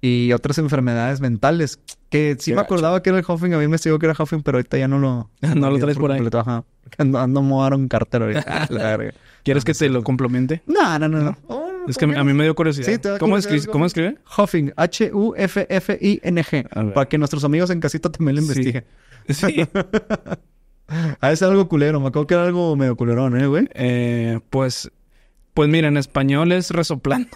y otras enfermedades mentales. Que sí me acordaba que era el Huffing, a mí me sigo que era Huffing, pero ahorita ya no lo. no lo traes por, ahí. Ajá. Ando, no. Aaron Carter ahorita. ¿Quieres ah, que te lo complemente? No, no, no, no. Oh, es que a mí me dio curiosidad. ¿Cómo, escribe? ¿Cómo Huffing, H-U-F-F-I-N-G. Para que nuestros amigos en casita también lo investiguen. Sí. A ah, ese algo culero, me acuerdo que era algo medio culerón, ¿eh, güey? Eh, pues, pues mira, en español es resoplando.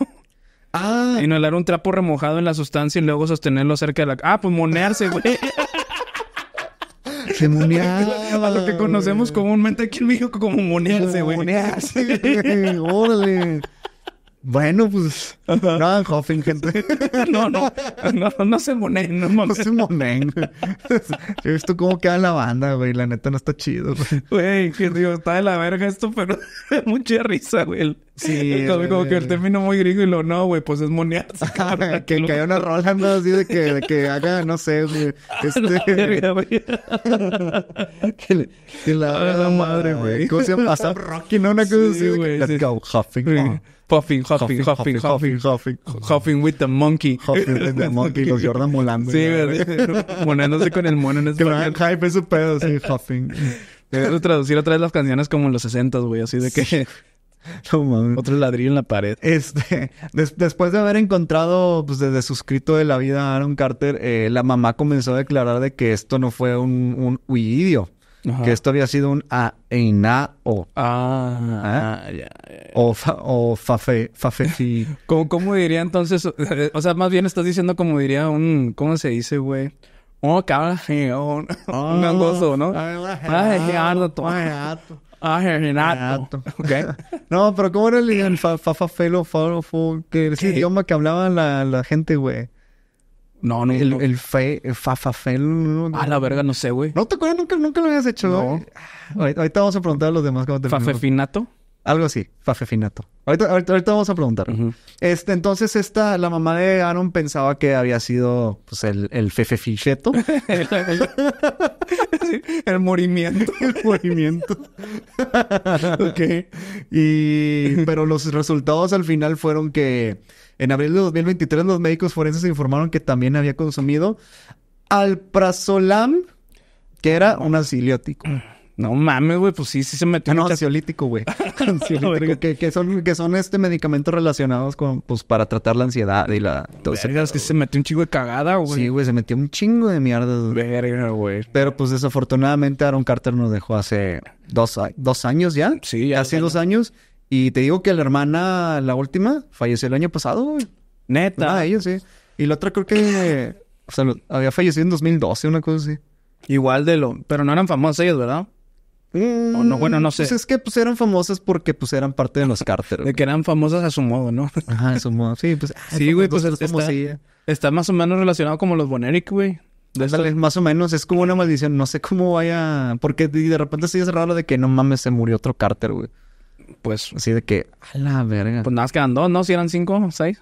Ah. Inhalar un trapo remojado en la sustancia y luego sostenerlo cerca de la... Ah, pues monearse, güey. Se moneaba. A lo que conocemos comúnmente aquí en México como monearse, güey. Monearse, güey. Órale. Bueno, pues. No hagan Hoffing, gente. no, no, no. No se monen. No, monen. no se monen. he visto cómo queda la banda, güey. La neta no está chido, güey. Güey, que digo, está de la verga esto, pero mucha risa, güey. Sí. Como, que el término muy gringo y lo no, güey, pues es monearse. que cayó una rola, ¿no? Así de que, que haga, no sé, güey. Este. que le, que la, madre, güey. ¿Cómo se llama? Rocky, ¿no? Una cosa así. Güey, Let's go, huffing, huffing, huffing, huffing, huffing, huffing, with the monkey. Huffing with the monkey, los Jordan molando. Sí, ¿verdad? monándose con el mono en ese Que hype, es su pedo, sí, huffing. Debes traducir otra vez las canciones como en los 60, güey, así de que... No mames. Otro ladrillo en la pared. Este, después de haber encontrado, pues desde suscrito de la vida a Aaron Carter, eh, la mamá comenzó a declarar de que esto no fue un, un que esto había sido un a e na o. Ah, ¿Eh? ah ya, O, fa, o fafe, fafe fi. ¿Cómo, diría entonces? O sea, más bien estás diciendo como diría un, ¿cómo se dice, güey? Un cabrón, un ah, gangoso, ¿no? Ah, genato, Okay. no, pero ¿cómo era el, fa, fa, que idioma que hablaba la gente, güey? No, no. El, el fe, fa, fa, a la verga, no sé, güey. No te acuerdas, nunca, nunca lo habías hecho, no. Ahorita, vamos a preguntar a los demás cómo te finato, Algo así, fafefinato. Ahorita, ahorita, ahorita vamos a preguntar. este, entonces, esta, la mamá de Aaron pensaba que había sido pues, el, el fefeficheto. el morimiento. el morimiento. ok. Y, pero los resultados al final fueron que en abril de 2023 los médicos forenses informaron que también había consumido alprazolam, que era un ansiolítico. No mames, güey, pues sí, sí se metió. Ah, no, ansiolítico, güey. que, son, que este medicamento relacionados con, pues, para tratar la ansiedad y la... que se metió un chingo de cagada, güey. Sí, güey, se metió un chingo de mierda. Verga, güey. Pero, pues, desafortunadamente Aaron Carter nos dejó hace dos, dos años ya. Sí, ya. Hace dos Dos años y te digo que la hermana, la última, falleció el año pasado, güey. Neta. Ah, ella sí. Y la otra creo que o sea, había fallecido en 2012, una cosa así. Igual de lo... Pero no eran famosas ellos, ¿verdad? Mm, o no, bueno, no sé. Pues es que pues eran famosas porque pues eran parte de los Carter. de que eran famosas a su modo, ¿no? Ajá, a su modo. Sí, pues... sí, güey, pues está, está más o menos relacionado como los Boneric, güey. más o menos, es como una maldición. No sé cómo vaya. Porque de repente se cerrado raro de que no mames, se murió otro Carter, güey pues. Así de que, a la verga. Pues nada más quedan dos, ¿no? Si eran cinco o seis.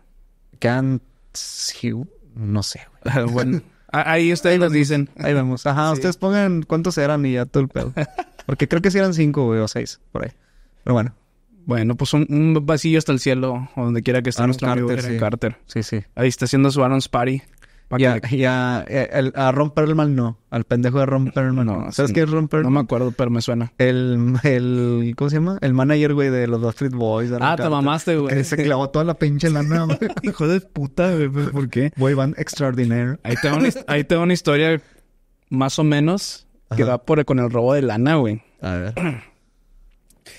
Quedan, sí, no sé. Güey. Ah, bueno, ah, ahí ustedes nos dicen. Ahí vemos. Ajá, ustedes pongan cuántos eran y ya todo el pedo. Porque creo que si eran cinco, güey, o seis, por ahí. Pero bueno. Bueno, pues un, un, hasta el cielo, o donde quiera que esté nuestro Carter, amigo Carter. Sí, sí. Ahí está haciendo su Aaron's Party. Y, eh, a, a, el no. Al pendejo de romper el mal no ¿Sabes qué es romper? No me acuerdo, pero me suena. El, el ¿cómo se llama? El manager, güey, de los Street Boys. ah, te mamaste, güey. Se clavó toda la pinche lana, güey. Hijo de puta, güey. ¿Por qué? Güey, van extraordinario. Ahí tengo una, historia más o menos que va por, con el robo de lana, güey. A ver.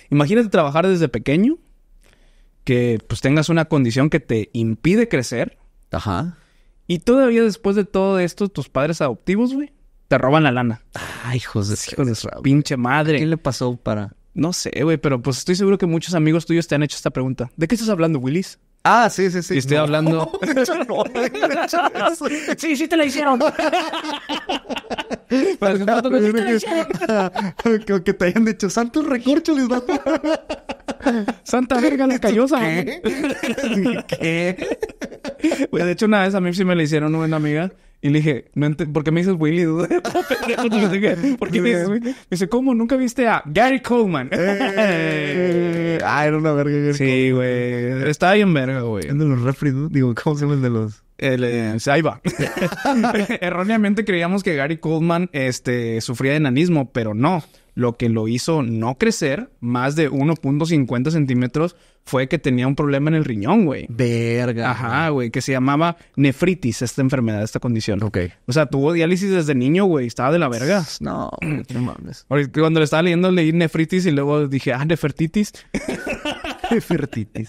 Imagínate trabajar desde pequeño, que pues tengas una condición que te impide crecer. Ajá y todavía después de todo esto, tus padres adoptivos, güey, te roban la lana. Ay, ah, hijos de, hijos de pinche madre. ¿Qué le pasó para...? No sé, güey, pero pues estoy seguro que muchos amigos tuyos te han hecho esta pregunta. ¿De qué estás hablando, Willis? Ah, sí, sí, sí. Y estoy hablando. sí, sí te la hicieron. Para te Que, te hayan dicho, santos recorcho, Santa verga la callosa. ¿Qué? ¿Qué? Pues, de hecho, una vez a mí sí me la hicieron una amiga y le dije, no ¿por qué me dices Willy dude? ¿Por qué me dices? Me dice, ¿cómo? ¿Nunca viste a Gary Coleman? Eh, ah, era una verga. Gary sí, güey. Estaba bien verga, güey. El de los refri, Digo, ¿cómo se llama el de los...? El, eh, ahí va. Erróneamente creíamos que Gary Coleman este, sufría de enanismo, pero no lo que lo hizo no crecer más de 1.50 centímetros fue que tenía un problema en el riñón, güey. Verga. Ajá, güey, que se llamaba nefritis, esta enfermedad, esta condición. Ok. O sea, tuvo diálisis desde niño, güey, estaba de la verga. No, no mames. Cuando le estaba leyendo leí nefritis y luego dije, ah, nefertitis.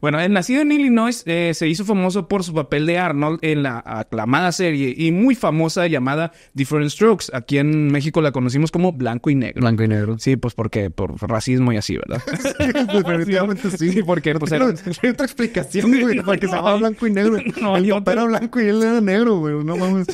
Bueno, él nacido en Illinois eh, se hizo famoso por su papel de Arnold en la aclamada serie y muy famosa llamada Different Strokes. Aquí en México la conocimos como Blanco y Negro. Blanco y Negro. Sí, pues porque por racismo y así, ¿verdad? Definitivamente sí. Sí, porque hay otra explicación, güey, para que se llamaba blanco y negro. No, el papá era blanco y él era negro, güey. No mames.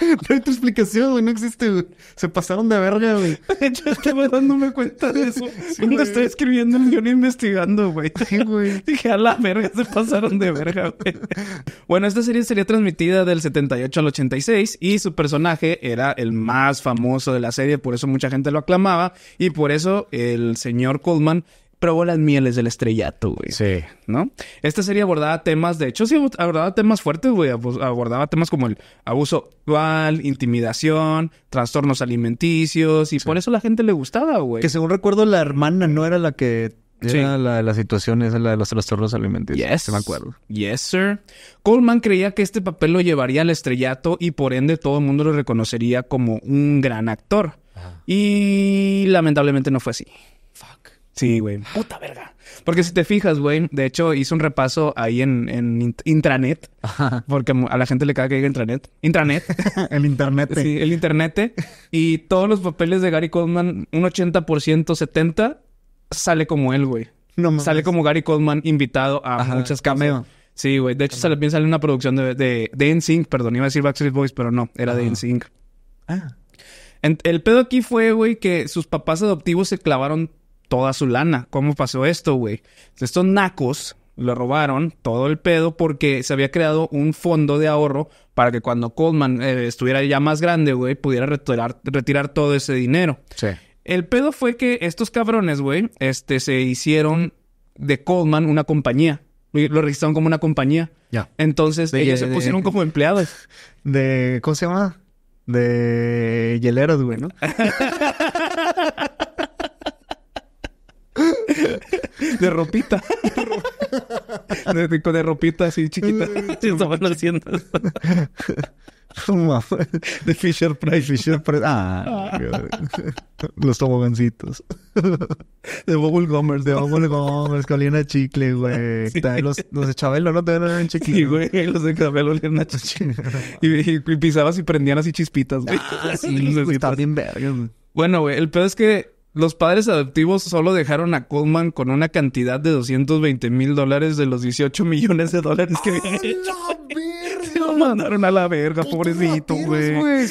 No hay tu explicación, güey. No existe, güey. Se pasaron de verga, güey. Yo estaba dándome cuenta de eso. estoy escribiendo el guión e investigando, güey. güey. Dije, a la verga, se pasaron de verga, güey. Bueno, esta serie sería transmitida del 78 al 86 y su personaje era el más famoso de la serie, por eso mucha gente lo aclamaba y por eso el señor Coleman probó las mieles del estrellato, güey. Sí. ¿No? Esta serie abordaba temas, de hecho, sí abordaba temas fuertes, güey. Abordaba temas como el abuso sexual, intimidación, trastornos alimenticios, y por eso la gente le gustaba, güey. Que según recuerdo, la hermana no era la que era la de las situación, es la de los trastornos alimenticios. Yes. me acuerdo. Yes, sir. Coleman creía que este papel lo llevaría al estrellato y por ende todo el mundo lo reconocería como un gran actor. Y lamentablemente no fue así. Sí, güey. Puta verga. Porque si te fijas, güey, de hecho hice un repaso ahí en, intranet. Porque a la gente le caga que diga intranet. Intranet. el internet. Sí, el internet. Y todos los papeles de Gary Coleman, un 80%, 70%, sale como él, güey. No más. Sale como Gary Coleman invitado a muchas cameos. Sí, güey. De hecho, sale, sale una producción de, de, Sync, Perdón, iba a decir Backstreet Boys, pero no. Era de NSYNC. Ah. ah. el pedo aquí fue, güey, que sus papás adoptivos se clavaron toda su lana. ¿Cómo pasó esto, güey? Estos nacos le robaron todo el pedo porque se había creado un fondo de ahorro para que cuando Coleman eh, estuviera ya más grande, güey, pudiera retirar, todo ese dinero. Sí. El pedo fue que estos cabrones, güey, este, se hicieron de Coleman una compañía. Lo registraron como una compañía. Ya. Entonces, ellos se pusieron como empleados. De, ¿cómo se llama? De Yeleros, güey, ¿no? de ropita. de, de, ropita así chiquita. Estaban haciendo De Fisher Price. Fisher Price. Ah, ah. los tobogancitos. De Bubble Gomers, de Bubble Gomers, que olían a chicle, güey. Los, de Chabelo, ¿no? tenían chicle. Sí, güey, los de Chabelo olían a chicle. y, pisabas y prendían así chispitas, güey. Ah, sí, de bien güey. Bueno, güey, el pedo es que los padres adoptivos solo dejaron a Coleman con una cantidad de 220 mil dólares de los 18 millones de dólares que había lo mandaron a la verga, pobrecito, güey. güey.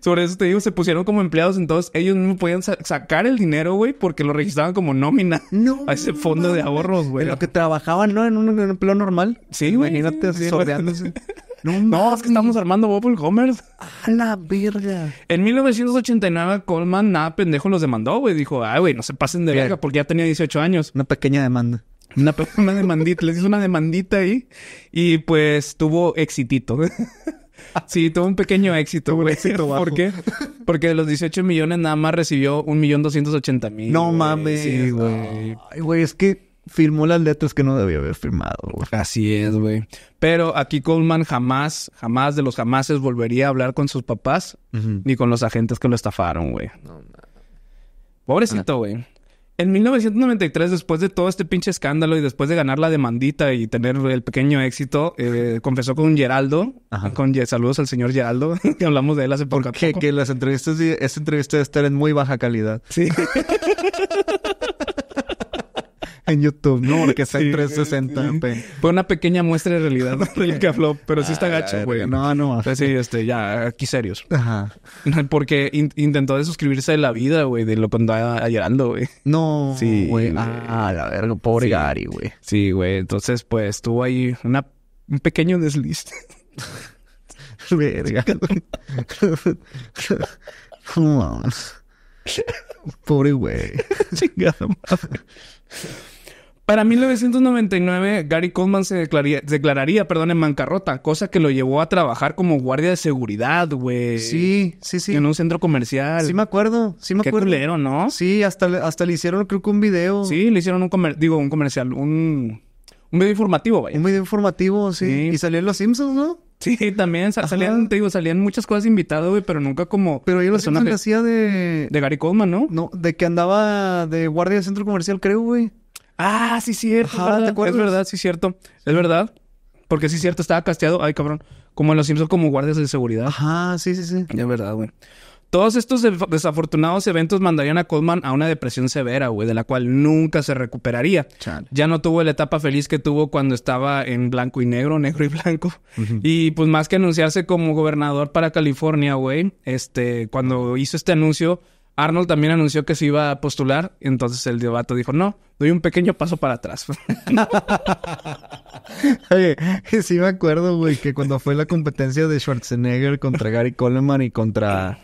Sobre eso te digo, se pusieron como empleados, entonces ellos no podían sacar el dinero, güey, porque lo registraban como nómina no, a ese fondo de ahorros, güey. Lo que trabajaban, ¿no? En un, empleo normal. Sí, güey. Imagínate sordeándose. No, es que estamos armando Bubble commerce. A la verga. En 1989, Coleman, nada, pendejo, los demandó, güey. Dijo, ay, ah, güey, no se pasen de verga porque ya tenía 18 años. Una pequeña demanda. Una, demandita, les hizo una demandita ahí y pues tuvo exitito. Sí, tuvo un pequeño éxito, güey. ¿Por qué? Porque de los 18 millones nada más recibió 1.280.000. millón mil. No mames, güey. Ay, güey, es que firmó las letras que no debía haber firmado, güey. Así es, güey. Pero aquí Coleman jamás, jamás de los jamases volvería a hablar con sus papás ni con los agentes que lo estafaron, güey. Pobrecito, güey. En 1993, después de todo este pinche escándalo y después de ganar la demandita y tener el pequeño éxito, eh, confesó con Geraldo. Ajá. Con saludos al señor Geraldo, que hablamos de él hace poco. ¿Por Que las entrevistas, Esa entrevista debe estar en muy baja calidad. Sí. en YouTube, ¿no? Porque es en 360 Fue una pequeña muestra de realidad del pero sí está gacho, güey. No, no. sí, este, ya, aquí serios. Ajá. Porque intentó ...desuscribirse de la vida, güey, de lo que andaba llorando, güey. No, sí, güey. Ah, la verga, pobre Gary, güey. Sí, güey. Entonces, pues, tuvo ahí una, un pequeño desliz. verga. Pobre güey. Chingada madre. Para 1999, Gary Coleman se declararía, declararía perdón, en bancarrota, cosa que lo llevó a trabajar como guardia de seguridad, güey. Sí, sí, sí. En un centro comercial. Sí me acuerdo, sí me Qué culero, ¿no? Sí, hasta, hasta le hicieron creo que un video. Sí, le hicieron un digo, un comercial, un, un video informativo, güey. Un video informativo, sí. Y salían los Simpsons, ¿no? Sí, también salían, te digo, salían muchas cosas invitadas, güey, pero nunca como. Pero yo lo hacía de. De Gary Coleman, ¿no? No, de que andaba de guardia de centro comercial, creo, güey. Ah, sí, cierto. Es verdad, sí, cierto. Es verdad. Porque sí, cierto, estaba casteado. Ay, cabrón. Como en los Simpsons, como guardias de seguridad. Ajá, sí, sí, sí. Es verdad, güey. Todos estos desafortunados eventos mandarían a Coleman a una depresión severa, güey, de la cual nunca se recuperaría. Ya no tuvo la etapa feliz que tuvo cuando estaba en blanco y negro, negro y blanco. Y pues más que anunciarse como gobernador para California, güey, este, cuando hizo este anuncio, Arnold también anunció que se iba a postular, entonces el debate dijo, no, doy un pequeño paso para atrás. Oye, sí me acuerdo, güey, que cuando fue la competencia de Schwarzenegger contra Gary Coleman y contra...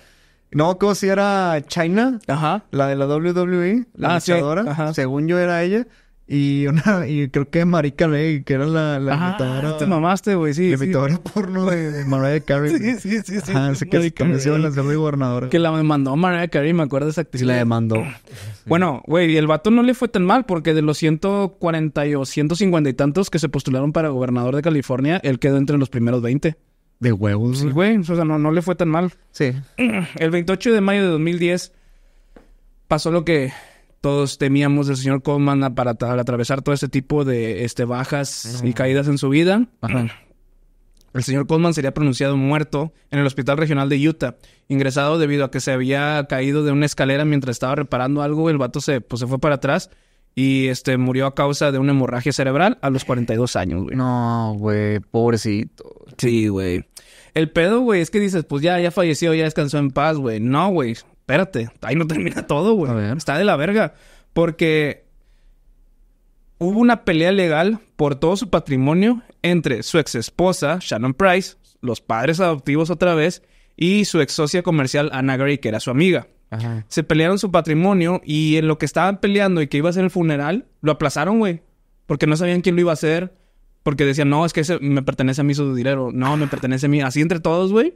No, ¿cómo si era China, Ajá. la de la WWE, la ah, según yo era ella. Y, una, y creo que Marica Ley, que era la, la Ah, Te mamaste, güey, sí. La invitadora porno de, Mariah Carey. sí, sí, sí. sí Ah, sí, que me se la de gobernadora. Que la demandó Mariah Carey, me acuerdo esa Sí, la demandó. Bueno, güey, el vato no le fue tan mal porque de los 140 o 150 y tantos que se postularon para gobernador de California, él quedó entre los primeros 20. De huevos. Sí, güey, o sea, no, no le fue tan mal. Sí. El 28 de mayo de 2010 pasó lo que todos temíamos del señor Coleman para atravesar todo este tipo de este, bajas y caídas en su vida. Ajá. El señor Coleman sería pronunciado muerto en el Hospital Regional de Utah, ingresado debido a que se había caído de una escalera mientras estaba reparando algo. El vato se, pues, se fue para atrás y este, murió a causa de una hemorragia cerebral a los 42 años, No, güey, pobrecito. Sí, güey. El pedo, güey, es que dices, pues ya, ya falleció, ya descansó en paz, güey. No, güey. Espérate, ahí no termina todo, güey. Está de la verga. Porque hubo una pelea legal por todo su patrimonio entre su ex esposa, Shannon Price, los padres adoptivos otra vez, y su ex socia comercial, Anna Gray, que era su amiga. Se pelearon su patrimonio y en lo que estaban peleando y que iba a ser el funeral, lo aplazaron, güey. Porque no sabían quién lo iba a hacer. Porque decían, no, es que me pertenece a mí su dinero. No, me pertenece a mí. Así entre todos, güey.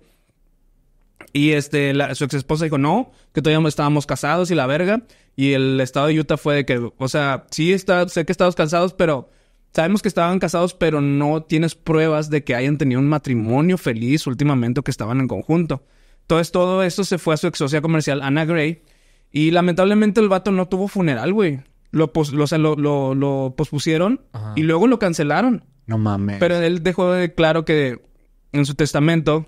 Y este, su ex esposa dijo, no, que todavía estábamos casados y la verga. Y el estado de Utah fue de que, o sea, sí, sé que estábamos casados, pero sabemos que estaban casados, pero no tienes pruebas de que hayan tenido un matrimonio feliz últimamente o que estaban en conjunto. Entonces todo esto se fue a su ex socia comercial, Anna Gray. Y lamentablemente el vato no tuvo funeral, güey. Lo, pos o sea, lo, pospusieron y luego lo cancelaron. No mames. Pero él dejó claro que en su testamento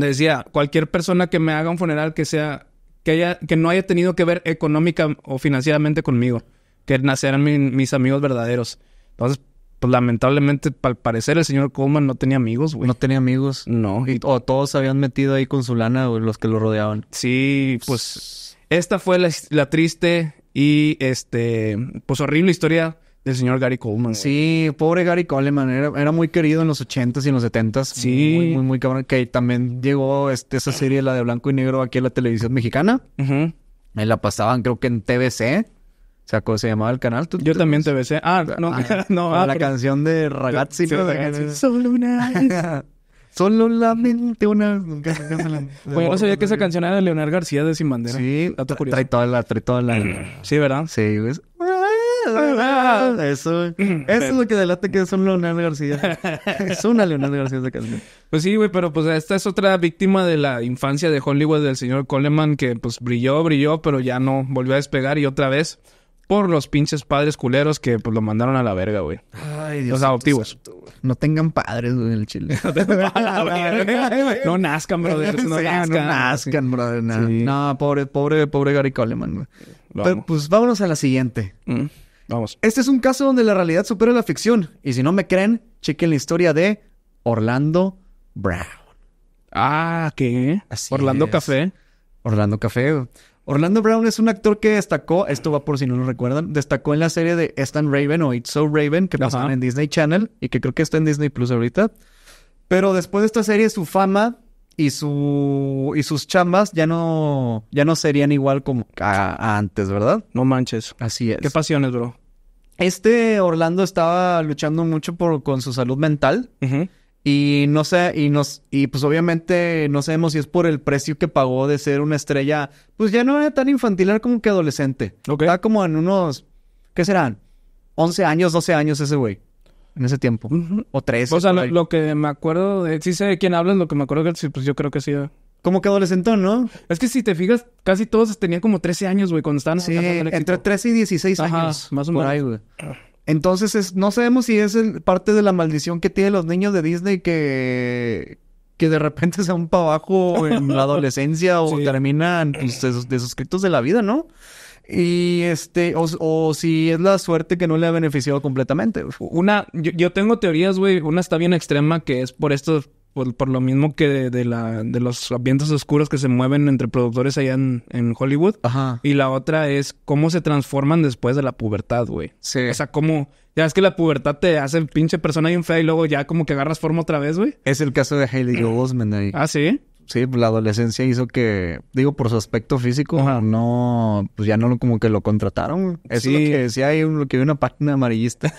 decía, cualquier persona que me haga un funeral que sea, que haya, que no haya tenido que ver económica o financieramente conmigo, que nacieran mis amigos verdaderos. Entonces, pues lamentablemente, al parecer, el señor Coleman no tenía amigos, güey. No tenía amigos. No. Y, o todos se habían metido ahí con su lana, los que lo rodeaban. Sí, pues. Esta fue la triste y, este, pues horrible historia del señor Gary Coleman. Sí, pobre Gary Coleman. Era, era, muy querido en los 80 y en los 70 Sí. Muy, muy, muy cabrón. Que también llegó este, esa serie, la de blanco y negro, aquí a la televisión mexicana. Ajá. Me la pasaban, creo que en TBC. O sea, ¿cómo se llamaba el canal? Yo también TBC. Ah, no. Ah, no ah, la canción de Ragazzi. Solo una Solo mente una. bueno, no sabía que esa canción era de Leonel García de Sin Bandera. Sí, trae toda la, trae toda la. Sí, ¿verdad? Sí, güey. Eso, eso es lo que delata que es un Leonel García. Es una Leonel García de Pues sí, güey, pero pues esta es otra víctima de la infancia de Hollywood del señor Coleman que pues brilló, brilló, pero ya no volvió a despegar y otra vez por los pinches padres culeros que pues lo mandaron a la verga, güey. Ay, Dios. Los adoptivos. no tengan padres, güey, en el Chile. no nazcan, brother. No, nazcan, no nazcan, brother. No. pobre, pobre, pobre Gary Coleman, pues vámonos a la siguiente. Mm. Este es un caso donde la realidad supera la ficción. Y si no me creen, chequen la historia de Orlando Brown. Ah, ¿qué? Orlando Café. Orlando Café. Orlando Brown es un actor que destacó, esto va por si no lo recuerdan, destacó en la serie de Stan Raven o It's So Raven que pasó en Disney Channel y que creo que está en Disney Plus ahorita. Pero después de esta serie su fama y su y sus chambas ya no ya no serían igual como antes, ¿verdad? No manches. Así es. Qué pasiones, bro. Este Orlando estaba luchando mucho por, con su salud mental. Y no sé, y nos, y pues obviamente no sabemos si es por el precio que pagó de ser una estrella, pues ya no era tan infantil, como que adolescente. Okay. Estaba como en unos, ¿qué serán? 11 años, 12 años ese güey. En ese tiempo. O 13. O sea, lo, que me acuerdo, de, sí sé de quién hablan, lo que me acuerdo que pues yo creo que sí como que adolescentón, ¿no? Es que si te fijas, casi todos tenían como 13 años, güey, cuando estaban sí, entre 13 y 16 años. Más o menos. Entonces, no sabemos si es parte de la maldición que tienen los niños de Disney que, que de repente se van para abajo en la adolescencia o terminan pues, de, suscritos de la vida, ¿no? Y este, o, si es la suerte que no le ha beneficiado completamente. Una, yo, yo tengo teorías, güey, una está bien extrema que es por estos por, lo mismo que de, la, de los ambientes oscuros que se mueven entre productores allá en, en Hollywood. Ajá. Y la otra es cómo se transforman después de la pubertad, güey. Sí. O sea, cómo... Ya es que la pubertad te hace pinche persona bien fea y luego ya como que agarras forma otra vez, güey. Es el caso de Hailey Joel ahí. ¿Ah, sí? Sí, pues, la adolescencia hizo que, digo, por su aspecto físico, no, pues ya no como que lo contrataron. Eso sí. es lo que decía ahí, lo que vi una página amarillista.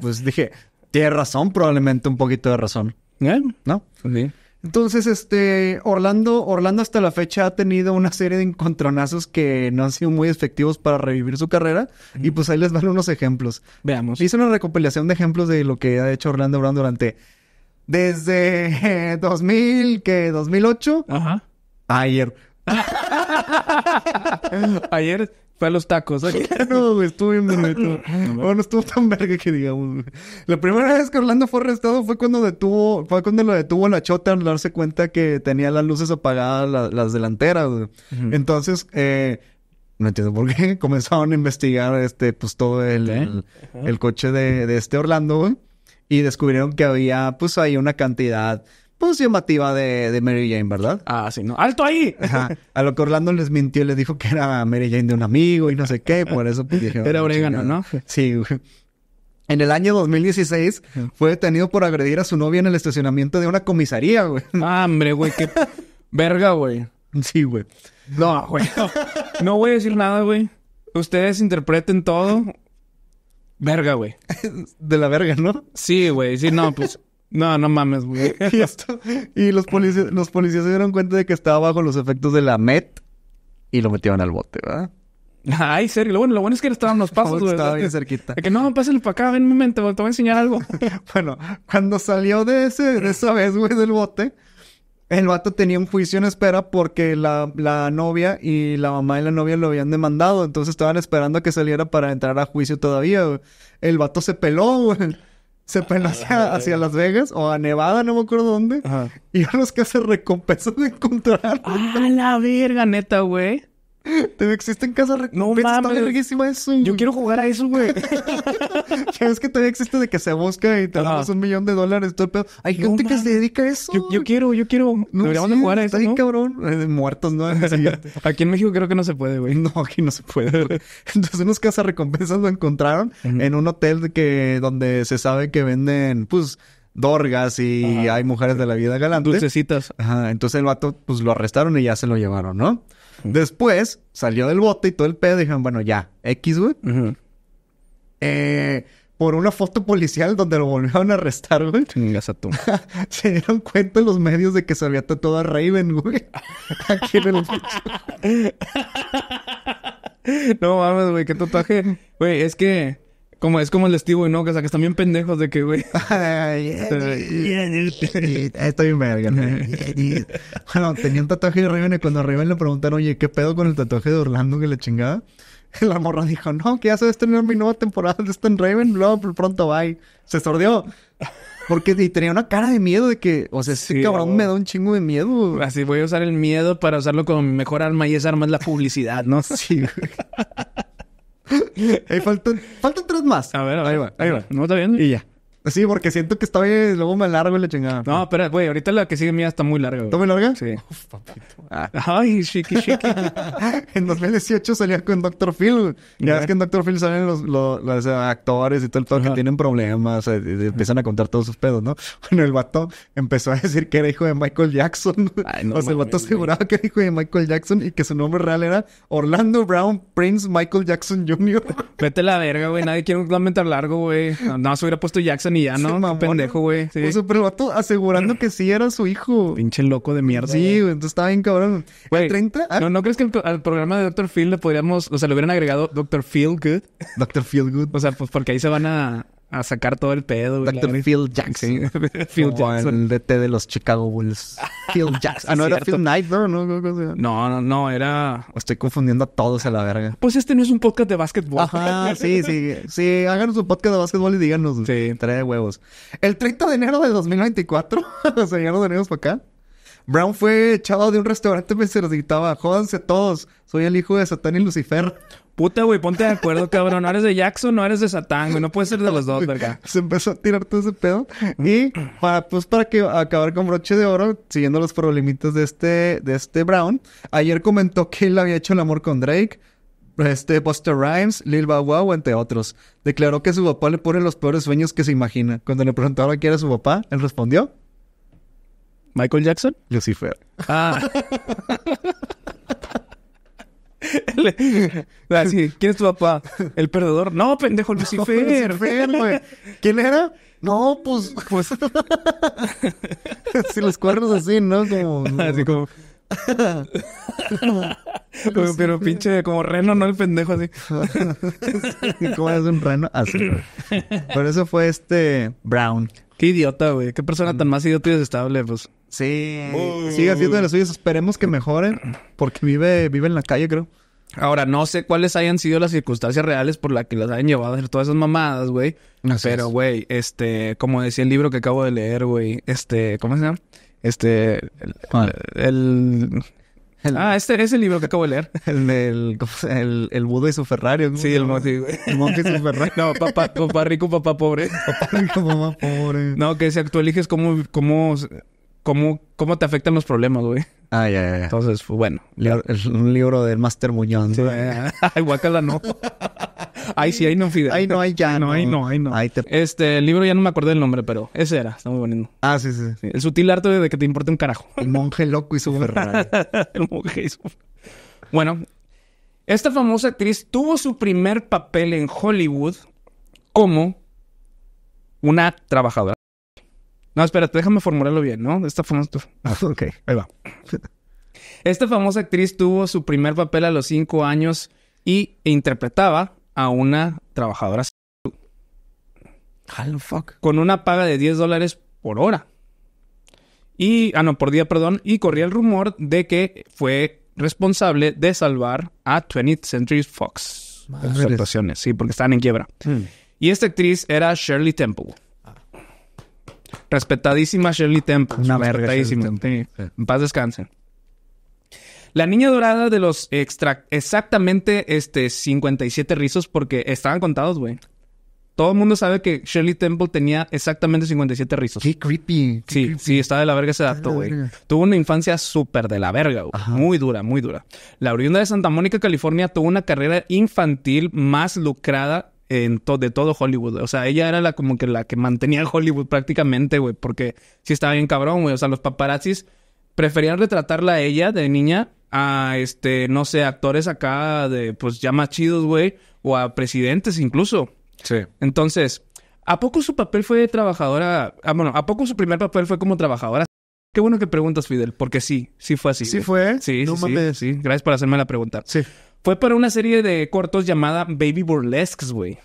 pues dije, tiene razón, probablemente un poquito de razón. ¿Eh? ¿No? Pues sí. Entonces, este, Orlando, Orlando hasta la fecha ha tenido una serie de encontronazos que no han sido muy efectivos para revivir su carrera. Y pues ahí les van unos ejemplos. Veamos. Hice una recopilación de ejemplos de lo que ha hecho Orlando Brown durante desde 2000, que 2008. Ajá. Ayer. Ayer a los tacos. güey, estuvo bien Bueno, estuvo tan verga que digamos. La primera vez que Orlando fue arrestado fue cuando detuvo, fue cuando lo detuvo en la chota al darse cuenta que tenía las luces apagadas, las delanteras. Entonces, eh, no entiendo por qué, comenzaron a investigar este, pues todo el, el, coche de, de, este Orlando, Y descubrieron que había, pues ahí una cantidad sumativa pues, de, Mary Jane, ¿verdad? Ah, sí, ¿no? ¡Alto ahí! Ajá. A lo que Orlando les mintió y les dijo que era Mary Jane de un amigo y no sé qué, por eso pues, dije, Era orégano, ¿no? Sí, güey. En el año 2016 fue detenido por agredir a su novia en el estacionamiento de una comisaría, güey. Ah, hombre, güey, qué verga, güey. Sí, güey. No, güey. no voy a decir nada, güey. Ustedes interpreten todo. Verga, güey. De la verga, ¿no? Sí, güey. Sí, no, pues no, no mames, güey. y, los, policías, se dieron cuenta de que estaba bajo los efectos de la MET y lo metieron al bote, ¿verdad? Ay, serio. Lo bueno, lo bueno es que estaban los pasos, Estaba bien cerquita. que no, pásenlo para acá, ven mi momento, te voy a enseñar algo. bueno, cuando salió de, ese, de esa vez, güey, del bote, el vato tenía un juicio en espera porque la, novia y la mamá de la novia lo habían demandado. Entonces estaban esperando a que saliera para entrar a juicio todavía, El vato se peló, güey se ah, peló hacia, Las Vegas o a Nevada, no me acuerdo dónde. Y a los que se recompensas de encontrar. A ah, la verga, neta, güey! Te existen casa casa No mames. eso. Yo quiero jugar a eso, güey. ¿Sabes que todavía existe de que se busca y te damos un millón de dólares? Todo el Hay gente que se dedica a eso. Yo, quiero, yo quiero. No, jugar a eso. Está cabrón. Eh, muertos, ¿no? aquí en México creo que no se puede, güey. No, aquí no se puede. Entonces, unos casas recompensas lo encontraron en un hotel que, donde se sabe que venden, pues dorgas y hay mujeres de la vida galante. Dulcecitas. Ajá. Entonces el vato, pues lo arrestaron y ya se lo llevaron, ¿no? Después salió del bote y todo el pedo. dijeron, bueno, ya, X, güey. eh, por una foto policial donde lo volvieron a arrestar, güey. se dieron cuenta en los medios de que se había tatuado a Raven, güey. Aquí en el No mames, güey, qué tatuaje. Güey, es que como es como el y ¿no? O que están bien pendejos de que, güey. Estoy bien verga, Bueno, tenía un tatuaje de Raven y cuando a Raven le preguntaron, oye, ¿qué pedo con el tatuaje de Orlando que le chingada? La morra dijo, no, que ya se mi nueva temporada de en Raven, Luego, pronto bye. Se sordió. Porque tenía una cara de miedo de que, o sea, sí, ese cabrón me oh. da un chingo de miedo. Así voy a usar el miedo para usarlo como mi mejor arma y esa arma es la publicidad, ¿no? Sí, Ahí faltan, faltan tres más. A ver, a ver ahí va, ahí va. No está bien. Y ya. Sí, porque siento que estaba luego me largo y la chingada. No, pero, güey, ahorita la que sigue mía está muy larga. Güey. ¿Está muy larga? Sí. Uf, papito. Ah. Ay, shiki, chiqui. en 2018 salía con Doctor Phil. Ya ves que en Doctor Phil salen los, eh, actores y todo el todo que tienen problemas, eh, empiezan a contar todos sus pedos, ¿no? Bueno, el vato empezó a decir que era hijo de Michael Jackson. Ay, o sea, el vato aseguraba que era hijo de Michael Jackson y que su nombre real era Orlando Brown Prince Michael Jackson Jr. Vete la verga, güey. Nadie quiere un lamentar largo, güey. no, se hubiera puesto Jackson no sí, pendejo, güey. Sí. O pues, sea, pero el vato asegurando que sí era su hijo. Pinche loco de mierda. Sí, güey. Entonces estaba bien cabrón. Güey. 30? Ah. ¿no, ¿No crees que al programa de Dr. Phil le podríamos, o sea, le hubieran agregado Dr. Feel Good? Dr. Feel Good. O sea, pues porque ahí se van a, a sacar todo el pedo. Phil Jackson. Phil Jackson. El DT de los Chicago Bulls. Phil Jackson. Ah, no, era Phil Knight, ¿no? No, no, no, era... Estoy confundiendo a todos a la verga. Pues este no es un podcast de básquetbol. Ajá, sí, sí. Sí, háganos un podcast de básquetbol y díganos. Sí. Trae huevos. El 30 de enero de 2024, o sea, ya para acá. Brown fue echado de un restaurante y se mientras gritaba, jódanse todos, soy el hijo de Satán y Lucifer. Puta, güey, ponte de acuerdo, cabrón. No eres de Jackson, no eres de Satán, güey. No puede ser de los dos, verga. Se empezó a tirar todo ese pedo. Y pues para acabar con broche de oro, siguiendo los problemitas de este, de este Brown, ayer comentó que él había hecho el amor con Drake, este Buster Rhymes, Lil Bow Wow, entre otros. Declaró que su papá le pone los peores sueños que se imagina. Cuando le preguntaron quién era su papá, él respondió. Michael Jackson. Lucifer. Ah. Así, ah, ¿quién es tu papá? El perdedor. No, pendejo, Lucifer. Lucifer ¿Quién era? No, pues. Pues. si los cuernos así, ¿no? Como. Así como. como pero pinche, como reno, ¿no? El pendejo así. ¿Cómo es un reno? Así. Ah, Por eso fue este Brown. Qué idiota, güey. Qué persona mm. tan más idiota y desestable, pues. Sí. Sigue haciendo de las suyas. Esperemos que mejoren. Porque vive, vive en la calle, creo. Ahora, no sé cuáles hayan sido las circunstancias reales por las que las hayan llevado a hacer todas esas mamadas, güey. Pero, güey, este, como decía el libro que acabo de leer, güey, este, ¿cómo se llama? Este, el, ah, este es el libro que acabo de leer. El, del, el, Buda y su Ferrari. Sí, el monje. El y su Ferrari. No, papá, rico, papá pobre. Papá rico, papá pobre. No, que si tú eliges cómo, cómo cómo, cómo te afectan los problemas, güey. Ah, ya, ya, ya. Entonces, bueno. un libro del Master Muñón. Igual ay, la no. Ay, sí, ahí no fide. Ahí no, ahí ya. No, ahí no, ahí no. Este, el libro ya no me acordé del nombre, pero ese era. Está muy bonito. Ah, sí, sí. sí el sutil arte de que te importe un carajo. El monje loco y su Ferrari. el monje y su... Bueno, esta famosa actriz tuvo su primer papel en Hollywood como una trabajadora no, espérate, déjame formularlo bien, ¿no? Esta famosa... Ah, ok, ahí va. Esta famosa actriz tuvo su primer papel a los cinco años y interpretaba a una trabajadora ah, fuck. con una paga de 10 dólares por hora. Y, ah, no, por día, perdón. Y corría el rumor de que fue responsable de salvar a 20th Century Fox. Las actuaciones, sí, porque estaban en quiebra. Hmm. Y esta actriz era Shirley Temple. Respetadísima Shirley Temple. Una verga. Respetadísima. En paz descanse. La niña dorada de los extract... Exactamente, este, 57 rizos porque estaban contados, güey. Todo el mundo sabe que Shirley Temple tenía exactamente 57 rizos. Qué creepy. sí, sí, Estaba de la verga ese dato, güey. Tuvo una infancia súper de la verga, güey. Muy dura, muy dura. La oriunda de Santa Mónica, California, tuvo una carrera infantil más lucrada en de todo Hollywood. O sea, ella era la como que la que mantenía Hollywood prácticamente, güey, porque sí estaba bien cabrón, güey. O sea, los paparazzis preferían retratarla a ella de niña a, este, no sé, actores acá de, pues, ya más chidos, güey, o a presidentes incluso. Sí. Entonces, ¿a poco su papel fue de trabajadora? Ah, bueno, ¿a poco su primer papel fue como trabajadora? Qué bueno que preguntas, Fidel, porque sí, sí fue así. Sí fue. Sí, sí, sí. Gracias por hacerme la pregunta. Sí. Fue para una serie de cortos llamada Baby Burlesques, güey.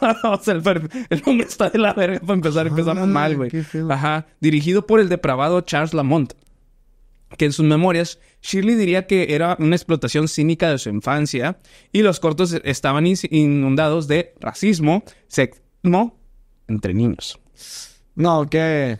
o sea, el, el, está de la verga para empezar. Empezamos mal, güey. Ajá. Dirigido por el depravado Charles Lamont. Que en sus memorias, Shirley diría que era una explotación cínica de su infancia. Y los cortos estaban inundados de racismo, sexismo entre niños. No, que...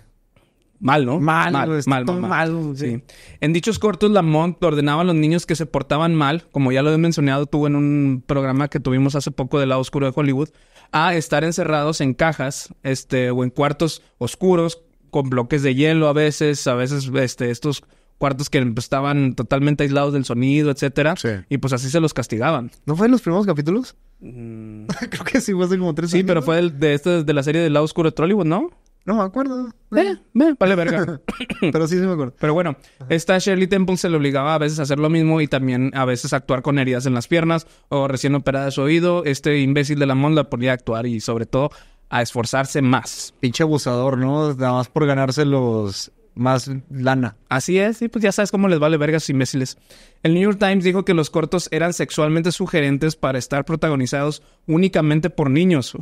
Mal, ¿no? Mal, mal, mal, sí. En dichos cortos, Lamont ordenaba a los niños que se portaban mal, como ya lo he mencionado tú en un programa que tuvimos hace poco del lado oscuro de Hollywood, a estar encerrados en cajas este, o en cuartos oscuros, con bloques de hielo a veces, a veces este, estos cuartos que estaban totalmente aislados del sonido, etcétera. Y pues así se los castigaban. ¿No fue en los primeros capítulos? Mm. Creo que sí, fue hace como tres Sí, pero fue de, este, de la serie del lado oscuro de Hollywood, ¿no? No me acuerdo. Ve, vale verga. Pero sí, sí me acuerdo. Pero bueno, esta Shirley Temple se le obligaba a veces a hacer lo mismo y también a veces a actuar con heridas en las piernas o recién operada su oído. Este imbécil de la monda la ponía a actuar y sobre todo a esforzarse más. Pinche abusador, ¿no? Nada más por ganarse los más lana. Así es, y pues ya sabes cómo les vale verga a imbéciles. El New York Times dijo que los cortos eran sexualmente sugerentes para estar protagonizados únicamente por niños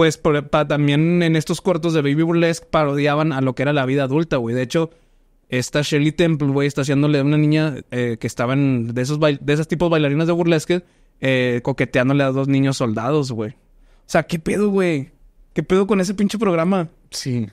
pues también en estos cortos de Baby Burlesque parodiaban a lo que era la vida adulta, güey. De hecho, esta Shelly Temple, güey, está haciéndole a una niña eh, que estaba de esos, de esos tipos bailarinas de burlesque, eh, coqueteándole a dos niños soldados, güey. O sea, ¿qué pedo, güey? ¿Qué pedo con ese pinche programa? Sí.